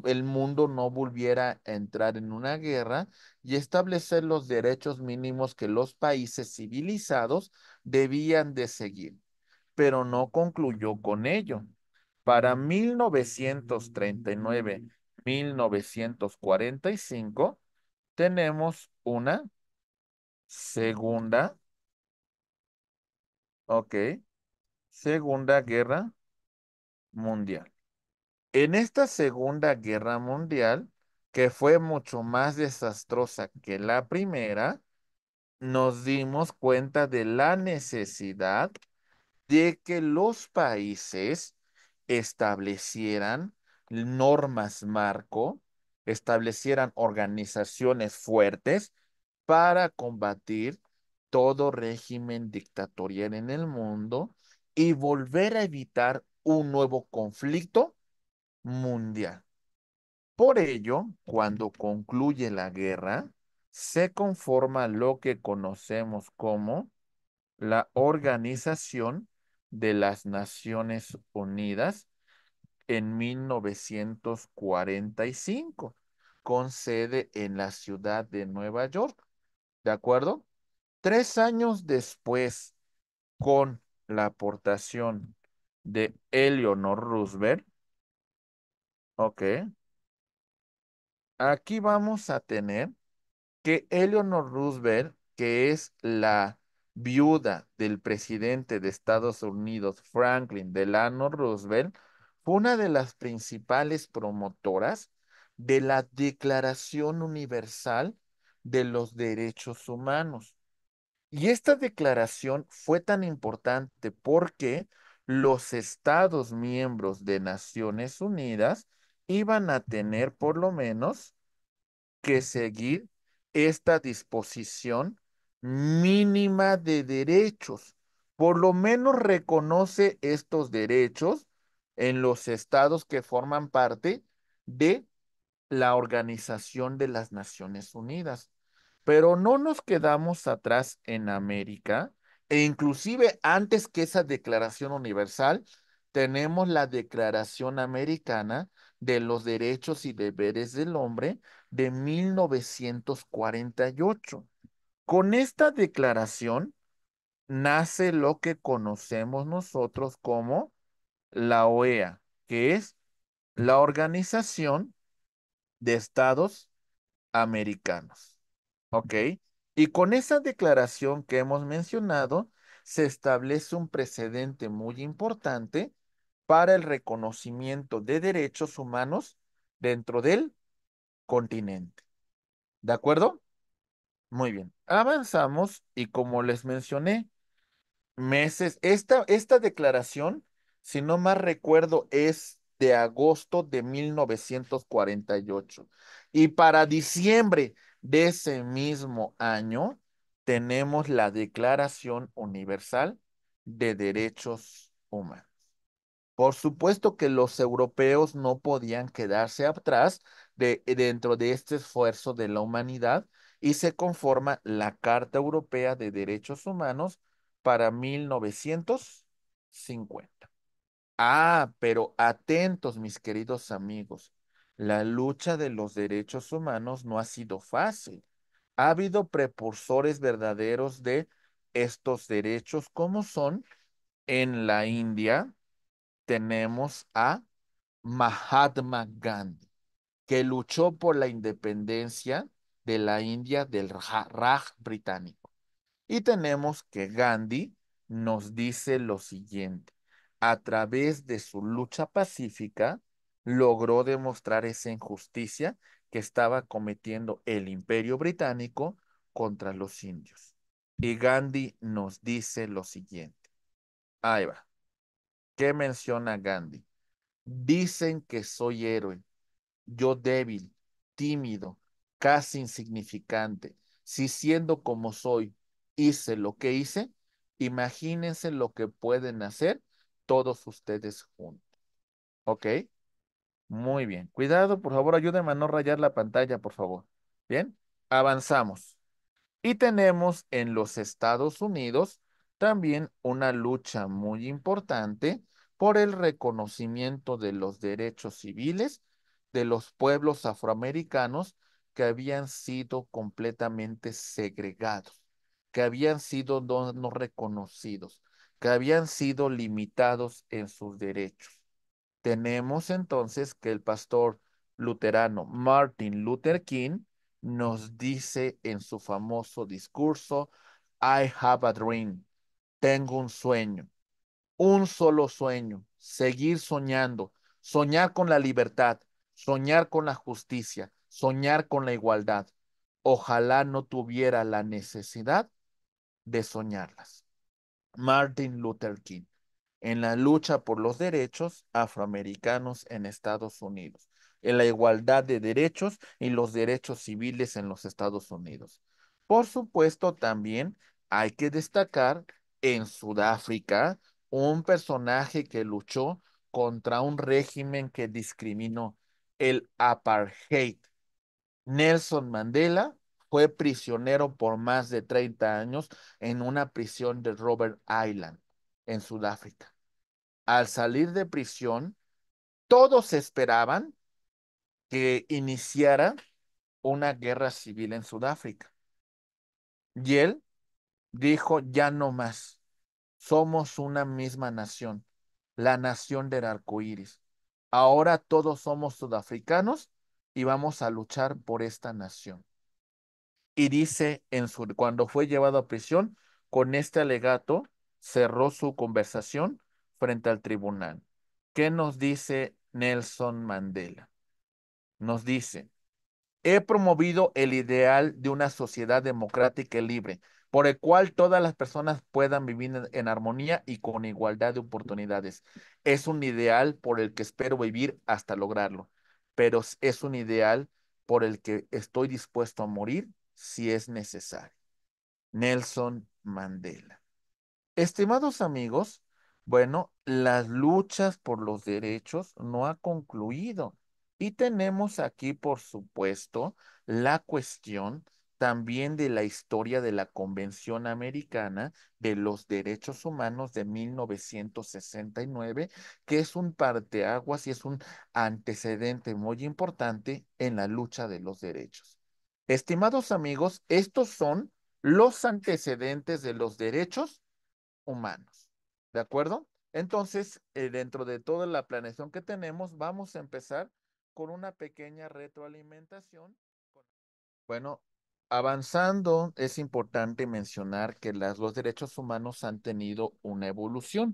el mundo no volviera a entrar en una guerra y establecer los derechos mínimos que los países civilizados debían de seguir. Pero no concluyó con ello. Para 1939-1945 tenemos una segunda, Segunda Guerra Mundial. En esta Segunda Guerra Mundial, que fue mucho más desastrosa que la primera, nos dimos cuenta de la necesidad de que los países establecieran normas marco, establecieran organizaciones fuertes para combatir todo régimen dictatorial en el mundo y volver a evitar un nuevo conflicto mundial. Por ello, cuando concluye la guerra, se conforma lo que conocemos como la Organización de las Naciones Unidas en 1945, con sede en la ciudad de Nueva York. ¿De acuerdo? Tres años después, con la aportación de Eleanor Roosevelt. Ok. Aquí vamos a tener que Eleanor Roosevelt, que es la viuda del presidente de Estados Unidos, Franklin Delano Roosevelt, fue una de las principales promotoras de la Declaración Universal de los Derechos Humanos. Y esta declaración fue tan importante porque los estados miembros de Naciones Unidas iban a tener por lo menos que seguir esta disposición mínima de derechos. Por lo menos reconoce estos derechos en los estados que forman parte de la Organización de las Naciones Unidas pero no nos quedamos atrás en América e inclusive antes que esa declaración universal, tenemos la Declaración Americana de los Derechos y Deberes del Hombre de 1948. Con esta declaración nace lo que conocemos nosotros como la OEA, que es la Organización de Estados Americanos. Ok. Y con esa declaración que hemos mencionado, se establece un precedente muy importante para el reconocimiento de derechos humanos dentro del continente. ¿De acuerdo? Muy bien. Avanzamos y como les mencioné, meses, esta, esta declaración, si no más recuerdo, es de agosto de 1948. Y para diciembre de ese mismo año tenemos la Declaración Universal de Derechos Humanos. Por supuesto que los europeos no podían quedarse atrás de, dentro de este esfuerzo de la humanidad y se conforma la Carta Europea de Derechos Humanos para 1950. Ah, pero atentos mis queridos amigos, la lucha de los derechos humanos no ha sido fácil. Ha habido precursores verdaderos de estos derechos, como son en la India, tenemos a Mahatma Gandhi, que luchó por la independencia de la India del Raj británico. Y tenemos que Gandhi nos dice lo siguiente, a través de su lucha pacífica, logró demostrar esa injusticia que estaba cometiendo el imperio británico contra los indios. Y Gandhi nos dice lo siguiente. Ahí va. ¿Qué menciona Gandhi? Dicen que soy héroe, yo débil, tímido, casi insignificante. Si siendo como soy, hice lo que hice, imagínense lo que pueden hacer todos ustedes juntos. ¿Ok? Muy bien. Cuidado, por favor, ayúdenme a no rayar la pantalla, por favor. Bien, avanzamos. Y tenemos en los Estados Unidos también una lucha muy importante por el reconocimiento de los derechos civiles de los pueblos afroamericanos que habían sido completamente segregados, que habían sido no reconocidos, que habían sido limitados en sus derechos tenemos entonces que el pastor luterano Martin Luther King nos dice en su famoso discurso, I have a dream, tengo un sueño, un solo sueño, seguir soñando, soñar con la libertad, soñar con la justicia, soñar con la igualdad. Ojalá no tuviera la necesidad de soñarlas. Martin Luther King en la lucha por los derechos afroamericanos en Estados Unidos, en la igualdad de derechos y los derechos civiles en los Estados Unidos. Por supuesto, también hay que destacar en Sudáfrica un personaje que luchó contra un régimen que discriminó el apartheid. Nelson Mandela fue prisionero por más de 30 años en una prisión de Robert Island en Sudáfrica. Al salir de prisión, todos esperaban que iniciara una guerra civil en Sudáfrica. Y él dijo, ya no más, somos una misma nación, la nación del arco iris. Ahora todos somos sudafricanos y vamos a luchar por esta nación. Y dice en su, cuando fue llevado a prisión con este alegato, cerró su conversación frente al tribunal. ¿Qué nos dice Nelson Mandela? Nos dice, he promovido el ideal de una sociedad democrática y libre, por el cual todas las personas puedan vivir en armonía y con igualdad de oportunidades. Es un ideal por el que espero vivir hasta lograrlo, pero es un ideal por el que estoy dispuesto a morir si es necesario. Nelson Mandela. Estimados amigos, bueno, las luchas por los derechos no ha concluido. Y tenemos aquí, por supuesto, la cuestión también de la historia de la Convención Americana de los Derechos Humanos de 1969, que es un parteaguas y es un antecedente muy importante en la lucha de los derechos. Estimados amigos, estos son los antecedentes de los derechos humanos. ¿De acuerdo? Entonces, eh, dentro de toda la planeación que tenemos, vamos a empezar con una pequeña retroalimentación. Bueno, avanzando, es importante mencionar que las, los derechos humanos han tenido una evolución.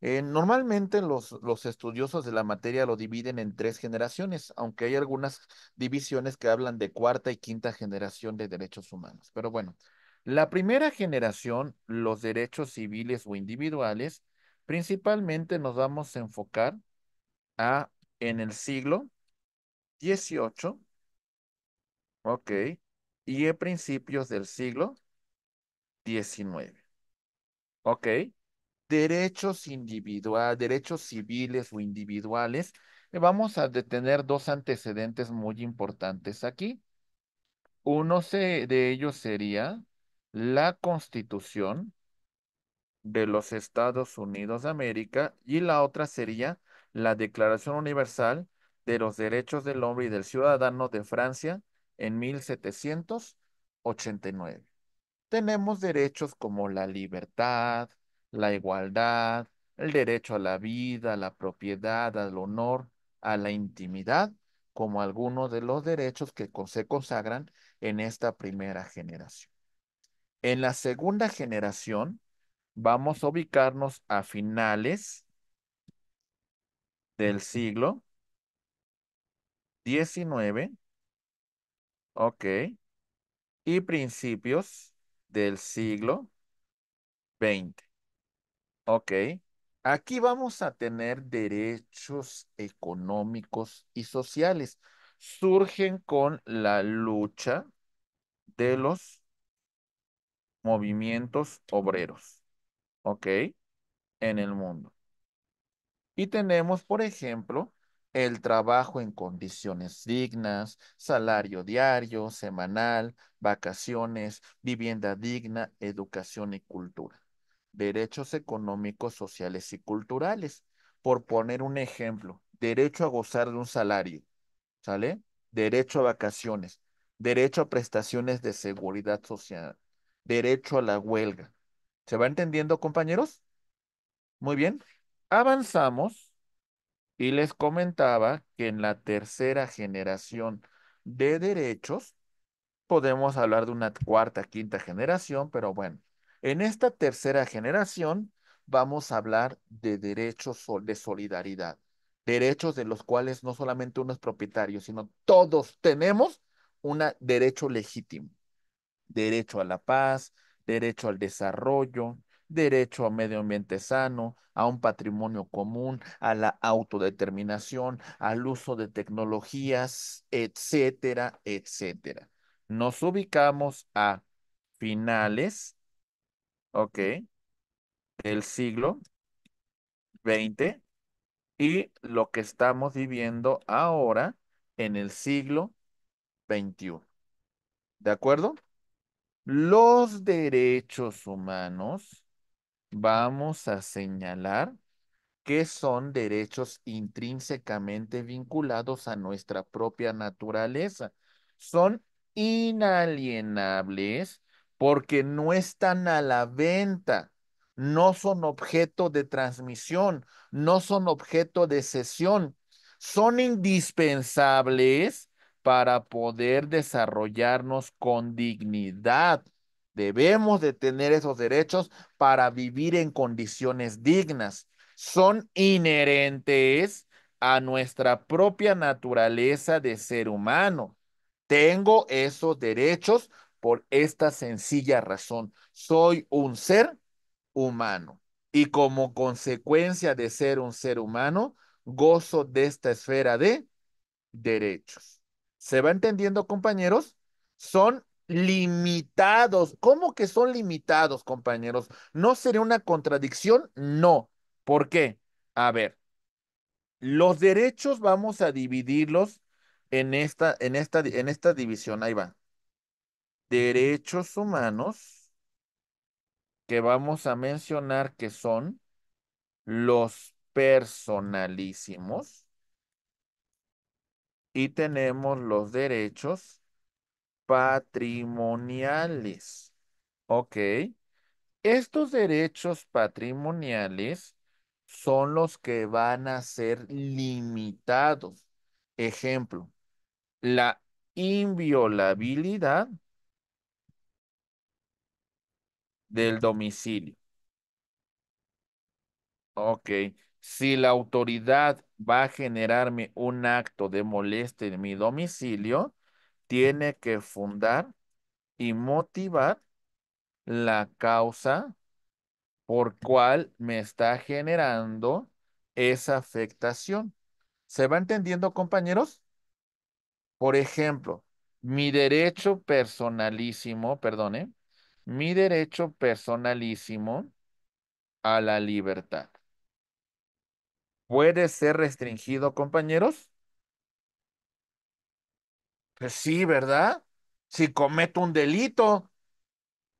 Eh, normalmente los, los, estudiosos de la materia lo dividen en tres generaciones, aunque hay algunas divisiones que hablan de cuarta y quinta generación de derechos humanos. Pero bueno, la primera generación, los derechos civiles o individuales, principalmente nos vamos a enfocar a en el siglo XVIII, ok, y a principios del siglo XIX, ok. Derechos individuales, derechos civiles o individuales, vamos a detener dos antecedentes muy importantes aquí. Uno de ellos sería la Constitución de los Estados Unidos de América y la otra sería la Declaración Universal de los Derechos del Hombre y del Ciudadano de Francia en 1789. Tenemos derechos como la libertad, la igualdad, el derecho a la vida, a la propiedad, al honor, a la intimidad, como algunos de los derechos que se consagran en esta primera generación. En la segunda generación vamos a ubicarnos a finales del siglo XIX, ok, y principios del siglo XX, ok. Aquí vamos a tener derechos económicos y sociales. Surgen con la lucha de los movimientos obreros, ¿ok? En el mundo. Y tenemos, por ejemplo, el trabajo en condiciones dignas, salario diario, semanal, vacaciones, vivienda digna, educación y cultura, derechos económicos, sociales y culturales. Por poner un ejemplo, derecho a gozar de un salario, ¿sale? Derecho a vacaciones, derecho a prestaciones de seguridad social, derecho a la huelga. ¿Se va entendiendo, compañeros? Muy bien. Avanzamos y les comentaba que en la tercera generación de derechos podemos hablar de una cuarta, quinta generación, pero bueno, en esta tercera generación vamos a hablar de derechos de solidaridad, derechos de los cuales no solamente uno es propietario, sino todos tenemos un derecho legítimo derecho a la paz, derecho al desarrollo, derecho a medio ambiente sano, a un patrimonio común, a la autodeterminación, al uso de tecnologías, etcétera, etcétera. Nos ubicamos a finales, ok, del siglo XX y lo que estamos viviendo ahora en el siglo XXI. ¿De acuerdo? los derechos humanos vamos a señalar que son derechos intrínsecamente vinculados a nuestra propia naturaleza. Son inalienables porque no están a la venta, no son objeto de transmisión, no son objeto de cesión, son indispensables para poder desarrollarnos con dignidad. Debemos de tener esos derechos para vivir en condiciones dignas. Son inherentes a nuestra propia naturaleza de ser humano. Tengo esos derechos por esta sencilla razón. Soy un ser humano y como consecuencia de ser un ser humano, gozo de esta esfera de derechos. ¿Se va entendiendo, compañeros? Son limitados. ¿Cómo que son limitados, compañeros? ¿No sería una contradicción? No. ¿Por qué? A ver, los derechos vamos a dividirlos en esta, en esta, en esta división. Ahí va. Derechos humanos que vamos a mencionar que son los personalísimos y tenemos los derechos patrimoniales. ¿Ok? Estos derechos patrimoniales son los que van a ser limitados. Ejemplo, la inviolabilidad del domicilio. Ok, si la autoridad va a generarme un acto de molestia en mi domicilio, tiene que fundar y motivar la causa por cual me está generando esa afectación. ¿Se va entendiendo, compañeros? Por ejemplo, mi derecho personalísimo, perdone, mi derecho personalísimo a la libertad. ¿Puede ser restringido, compañeros? Pues sí, ¿verdad? Si cometo un delito,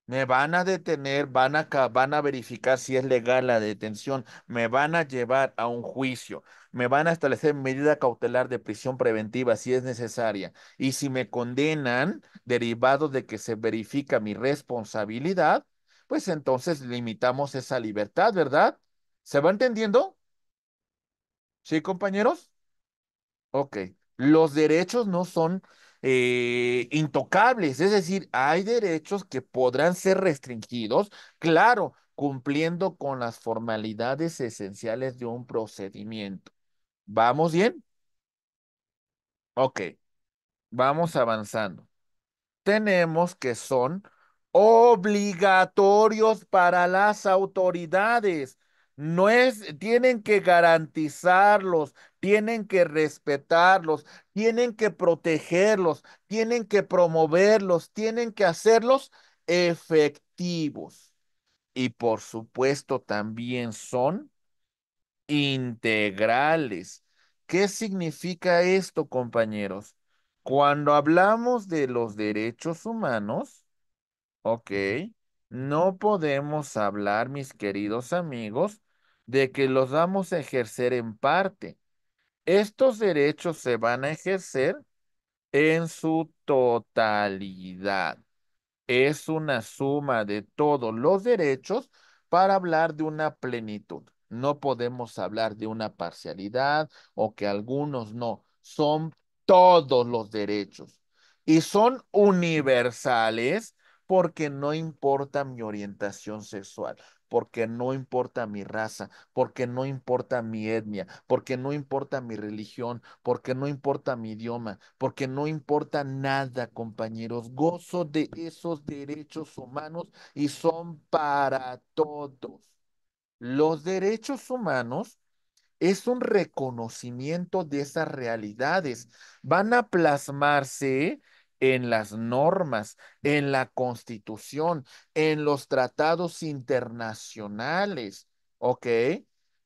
me van a detener, van a, van a verificar si es legal la detención, me van a llevar a un juicio, me van a establecer medida cautelar de prisión preventiva si es necesaria. Y si me condenan, derivado de que se verifica mi responsabilidad, pues entonces limitamos esa libertad, ¿verdad? ¿Se va entendiendo? ¿Sí, compañeros? Ok. Los derechos no son eh, intocables, es decir, hay derechos que podrán ser restringidos, claro, cumpliendo con las formalidades esenciales de un procedimiento. ¿Vamos bien? Ok, vamos avanzando. Tenemos que son obligatorios para las autoridades. No es, tienen que garantizarlos, tienen que respetarlos, tienen que protegerlos, tienen que promoverlos, tienen que hacerlos efectivos. Y por supuesto también son integrales. ¿Qué significa esto, compañeros? Cuando hablamos de los derechos humanos, ok, no podemos hablar, mis queridos amigos, de que los vamos a ejercer en parte. Estos derechos se van a ejercer en su totalidad. Es una suma de todos los derechos para hablar de una plenitud. No podemos hablar de una parcialidad o que algunos no. Son todos los derechos y son universales porque no importa mi orientación sexual, porque no importa mi raza, porque no importa mi etnia, porque no importa mi religión, porque no importa mi idioma, porque no importa nada, compañeros. Gozo de esos derechos humanos y son para todos. Los derechos humanos es un reconocimiento de esas realidades. Van a plasmarse en las normas, en la constitución, en los tratados internacionales, ¿ok?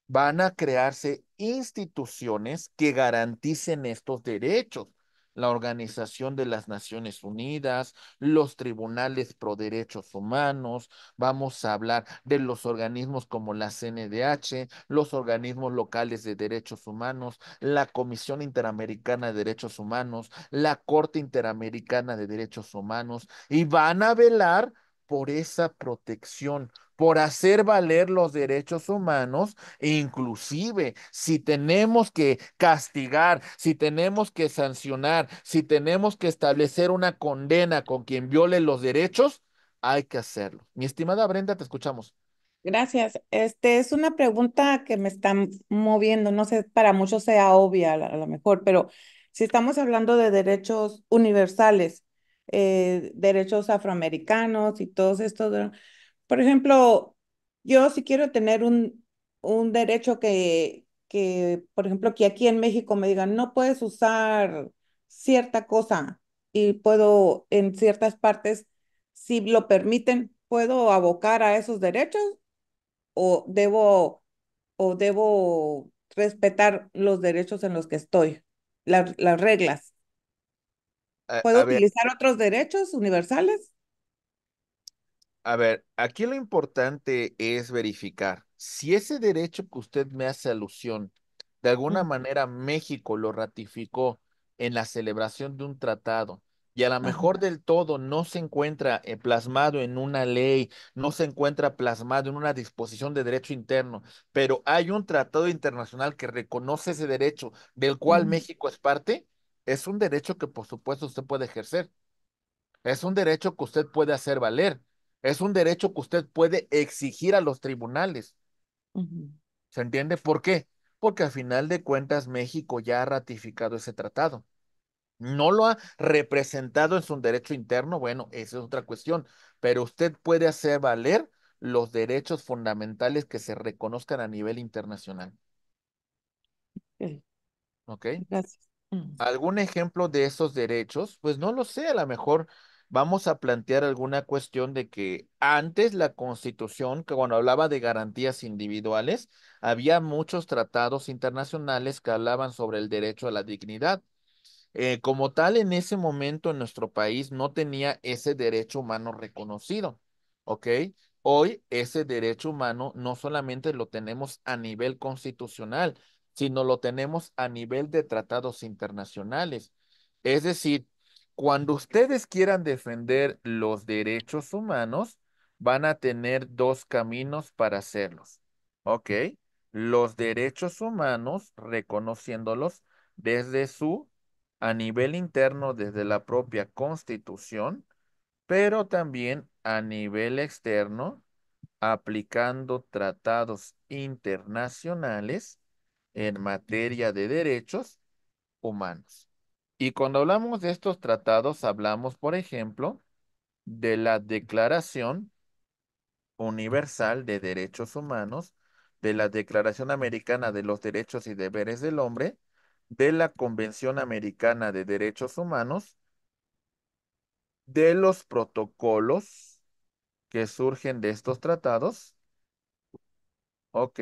Van a crearse instituciones que garanticen estos derechos la Organización de las Naciones Unidas, los tribunales pro derechos humanos, vamos a hablar de los organismos como la CNDH, los organismos locales de derechos humanos, la Comisión Interamericana de Derechos Humanos, la Corte Interamericana de Derechos Humanos, y van a velar por esa protección, por hacer valer los derechos humanos, e inclusive si tenemos que castigar, si tenemos que sancionar, si tenemos que establecer una condena con quien viole los derechos, hay que hacerlo. Mi estimada Brenda, te escuchamos. Gracias. Este es una pregunta que me está moviendo. No sé, para muchos sea obvia a lo mejor, pero si estamos hablando de derechos universales, eh, derechos afroamericanos y todos estos, por ejemplo, yo si quiero tener un, un derecho que, que, por ejemplo, que aquí en México me digan, no puedes usar cierta cosa y puedo en ciertas partes, si lo permiten, puedo abocar a esos derechos o debo o debo respetar los derechos en los que estoy, las reglas. Eh, ¿Puedo utilizar otros derechos universales? a ver, aquí lo importante es verificar si ese derecho que usted me hace alusión, de alguna manera México lo ratificó en la celebración de un tratado y a lo mejor del todo no se encuentra eh, plasmado en una ley, no se encuentra plasmado en una disposición de derecho interno, pero hay un tratado internacional que reconoce ese derecho del cual México es parte, es un derecho que por supuesto usted puede ejercer. Es un derecho que usted puede hacer valer. Es un derecho que usted puede exigir a los tribunales. ¿Se entiende? ¿Por qué? Porque al final de cuentas México ya ha ratificado ese tratado. No lo ha representado en su derecho interno, bueno, esa es otra cuestión, pero usted puede hacer valer los derechos fundamentales que se reconozcan a nivel internacional. Ok. Gracias. Mm. ¿Algún ejemplo de esos derechos? Pues no lo sé, a lo mejor vamos a plantear alguna cuestión de que antes la Constitución, que cuando hablaba de garantías individuales, había muchos tratados internacionales que hablaban sobre el derecho a la dignidad. Eh, como tal, en ese momento en nuestro país no tenía ese derecho humano reconocido, ¿ok? Hoy ese derecho humano no solamente lo tenemos a nivel constitucional, sino lo tenemos a nivel de tratados internacionales. Es decir, cuando ustedes quieran defender los derechos humanos, van a tener dos caminos para hacerlos. ¿Ok? Los derechos humanos, reconociéndolos desde su, a nivel interno, desde la propia constitución, pero también a nivel externo, aplicando tratados internacionales en materia de derechos humanos. Y cuando hablamos de estos tratados, hablamos, por ejemplo, de la Declaración Universal de Derechos Humanos, de la Declaración Americana de los Derechos y Deberes del Hombre, de la Convención Americana de Derechos Humanos, de los protocolos que surgen de estos tratados. Ok.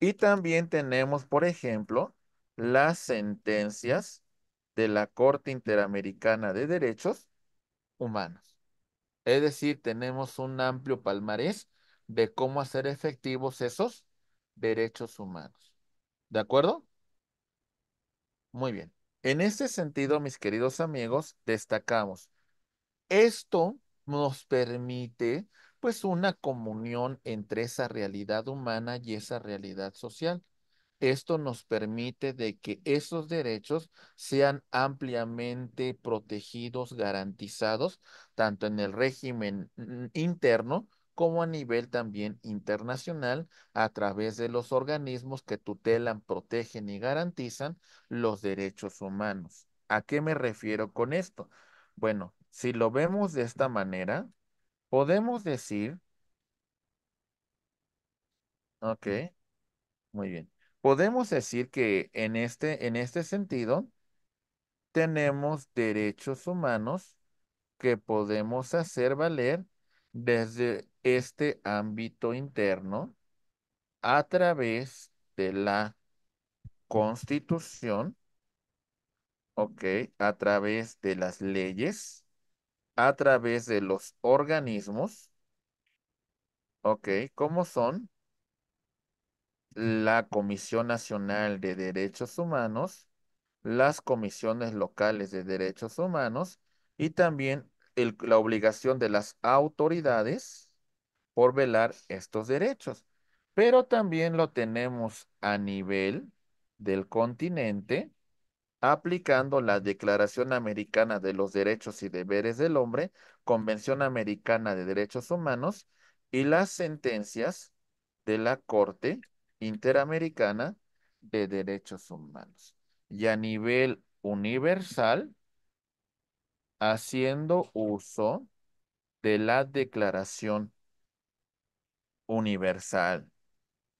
Y también tenemos, por ejemplo, las sentencias de la Corte Interamericana de Derechos Humanos. Es decir, tenemos un amplio palmarés de cómo hacer efectivos esos derechos humanos. ¿De acuerdo? Muy bien. En este sentido, mis queridos amigos, destacamos, esto nos permite pues una comunión entre esa realidad humana y esa realidad social esto nos permite de que esos derechos sean ampliamente protegidos, garantizados, tanto en el régimen mm, interno como a nivel también internacional a través de los organismos que tutelan, protegen y garantizan los derechos humanos. ¿A qué me refiero con esto? Bueno, si lo vemos de esta manera, podemos decir, ok, muy bien. Podemos decir que en este, en este sentido tenemos derechos humanos que podemos hacer valer desde este ámbito interno a través de la constitución, ok, a través de las leyes, a través de los organismos, ok, como son la Comisión Nacional de Derechos Humanos, las comisiones locales de derechos humanos y también la obligación de las autoridades por velar estos derechos. Pero también lo tenemos a nivel del continente aplicando la Declaración Americana de los Derechos y Deberes del Hombre, Convención Americana de Derechos Humanos y las sentencias de la Corte Interamericana de Derechos Humanos. Y a nivel universal, haciendo uso de la Declaración Universal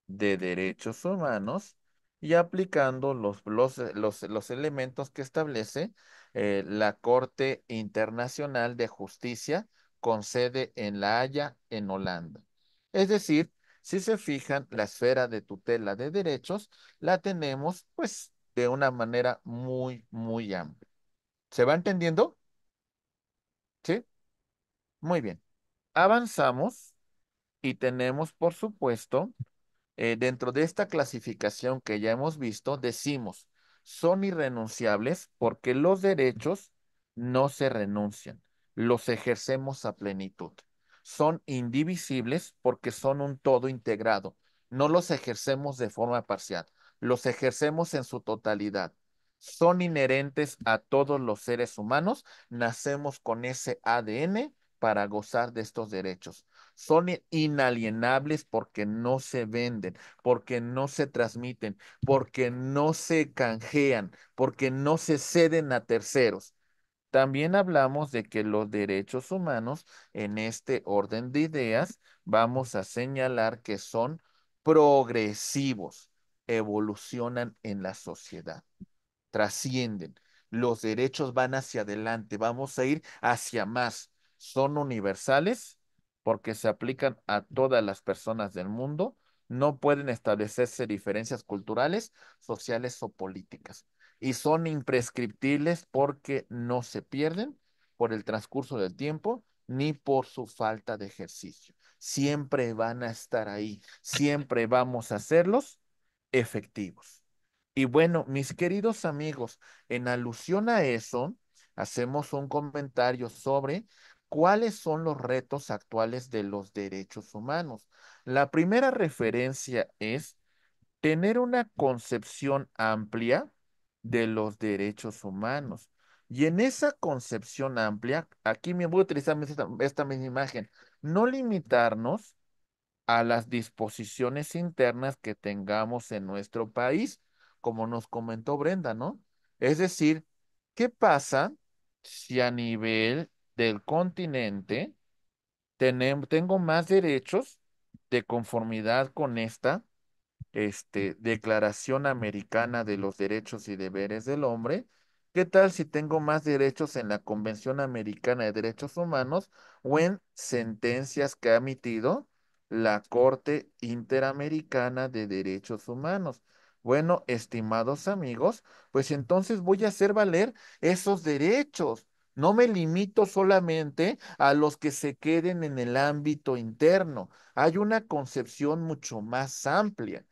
de Derechos Humanos y aplicando los, los, los, elementos que establece eh, la Corte Internacional de Justicia con sede en La Haya, en Holanda. Es decir, si se fijan, la esfera de tutela de derechos la tenemos pues de una manera muy, muy amplia. ¿Se va entendiendo? ¿Sí? Muy bien. Avanzamos y tenemos, por supuesto, eh, dentro de esta clasificación que ya hemos visto, decimos, son irrenunciables porque los derechos no se renuncian, los ejercemos a plenitud son indivisibles porque son un todo integrado. No los ejercemos de forma parcial, los ejercemos en su totalidad. Son inherentes a todos los seres humanos, nacemos con ese ADN para gozar de estos derechos. Son inalienables porque no se venden, porque no se transmiten, porque no se canjean, porque no se ceden a terceros. También hablamos de que los derechos humanos, en este orden de ideas, vamos a señalar que son progresivos, evolucionan en la sociedad, trascienden. Los derechos van hacia adelante, vamos a ir hacia más. Son universales porque se aplican a todas las personas del mundo. No pueden establecerse diferencias culturales, sociales o políticas y son imprescriptibles porque no se pierden por el transcurso del tiempo ni por su falta de ejercicio. Siempre van a estar ahí, siempre vamos a hacerlos efectivos. Y bueno, mis queridos amigos, en alusión a eso, hacemos un comentario sobre cuáles son los retos actuales de los derechos humanos. La primera referencia es tener una concepción amplia de los derechos humanos. Y en esa concepción amplia, aquí me voy a utilizar esta, misma imagen, no limitarnos a las disposiciones internas que tengamos en nuestro país, como nos comentó Brenda, ¿no? Es decir, ¿qué pasa si a nivel del continente tenemos, tengo más derechos de conformidad con esta este, Declaración Americana de los Derechos y Deberes del Hombre, ¿qué tal si tengo más derechos en la Convención Americana de Derechos Humanos o en sentencias que ha emitido la Corte Interamericana de Derechos Humanos? Bueno, estimados amigos, pues entonces voy a hacer valer esos derechos. No me limito solamente a los que se queden en el ámbito interno. Hay una concepción mucho más amplia.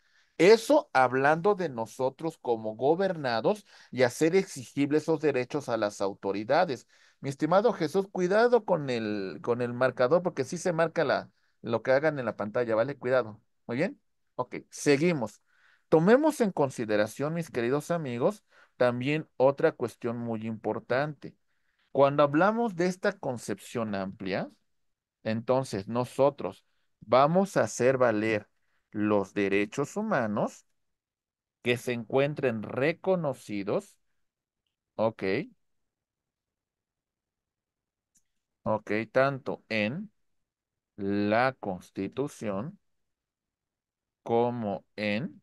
Eso hablando de nosotros como gobernados y hacer exigibles esos derechos a las autoridades. Mi estimado Jesús, cuidado con el, con el marcador, porque sí se marca la, lo que hagan en la pantalla, ¿vale? Cuidado. ¿Muy bien? Ok, seguimos. Tomemos en consideración, mis queridos amigos, también otra cuestión muy importante. Cuando hablamos de esta concepción amplia, entonces nosotros vamos a hacer valer los derechos humanos que se encuentren reconocidos. Ok. Ok, tanto en la Constitución como en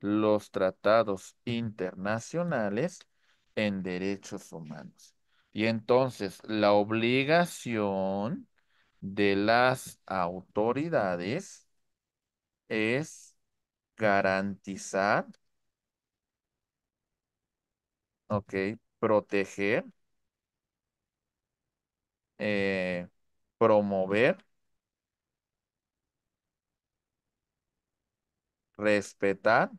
los tratados internacionales en derechos humanos. Y entonces la obligación de las autoridades es garantizar, okay, proteger, eh, promover, respetar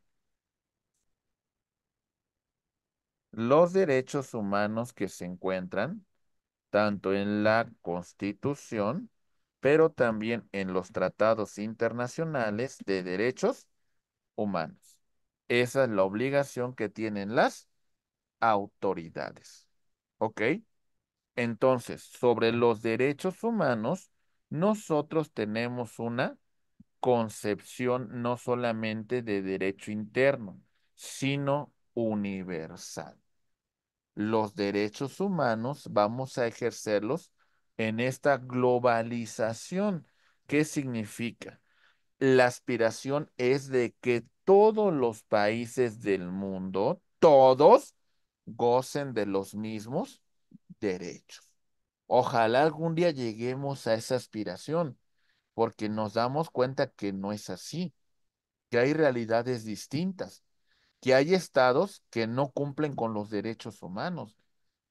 los derechos humanos que se encuentran tanto en la Constitución pero también en los tratados internacionales de derechos humanos. Esa es la obligación que tienen las autoridades. ¿Ok? Entonces, sobre los derechos humanos, nosotros tenemos una concepción no solamente de derecho interno, sino universal. Los derechos humanos vamos a ejercerlos en esta globalización. ¿Qué significa? La aspiración es de que todos los países del mundo, todos, gocen de los mismos derechos. Ojalá algún día lleguemos a esa aspiración, porque nos damos cuenta que no es así, que hay realidades distintas, que hay estados que no cumplen con los derechos humanos,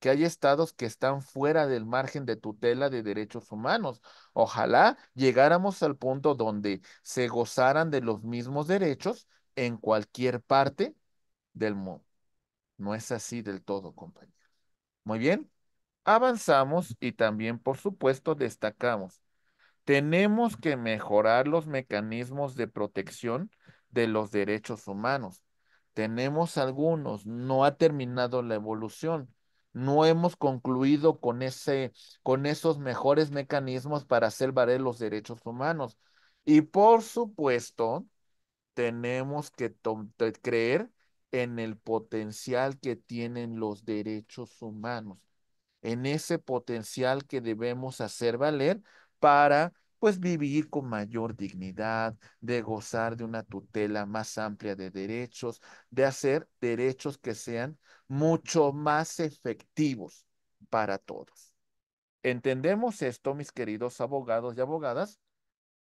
que hay estados que están fuera del margen de tutela de derechos humanos. Ojalá llegáramos al punto donde se gozaran de los mismos derechos en cualquier parte del mundo. No es así del todo, compañeros. Muy bien, avanzamos y también, por supuesto, destacamos. Tenemos que mejorar los mecanismos de protección de los derechos humanos. Tenemos algunos, no ha terminado la evolución no hemos concluido con, ese, con esos mejores mecanismos para hacer valer los derechos humanos. Y por supuesto, tenemos que creer en el potencial que tienen los derechos humanos, en ese potencial que debemos hacer valer para pues vivir con mayor dignidad, de gozar de una tutela más amplia de derechos, de hacer derechos que sean mucho más efectivos para todos. ¿Entendemos esto, mis queridos abogados y abogadas?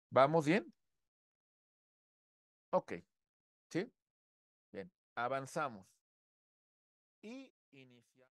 ¿Vamos bien? Ok. ¿Sí? Bien, avanzamos. Y iniciamos.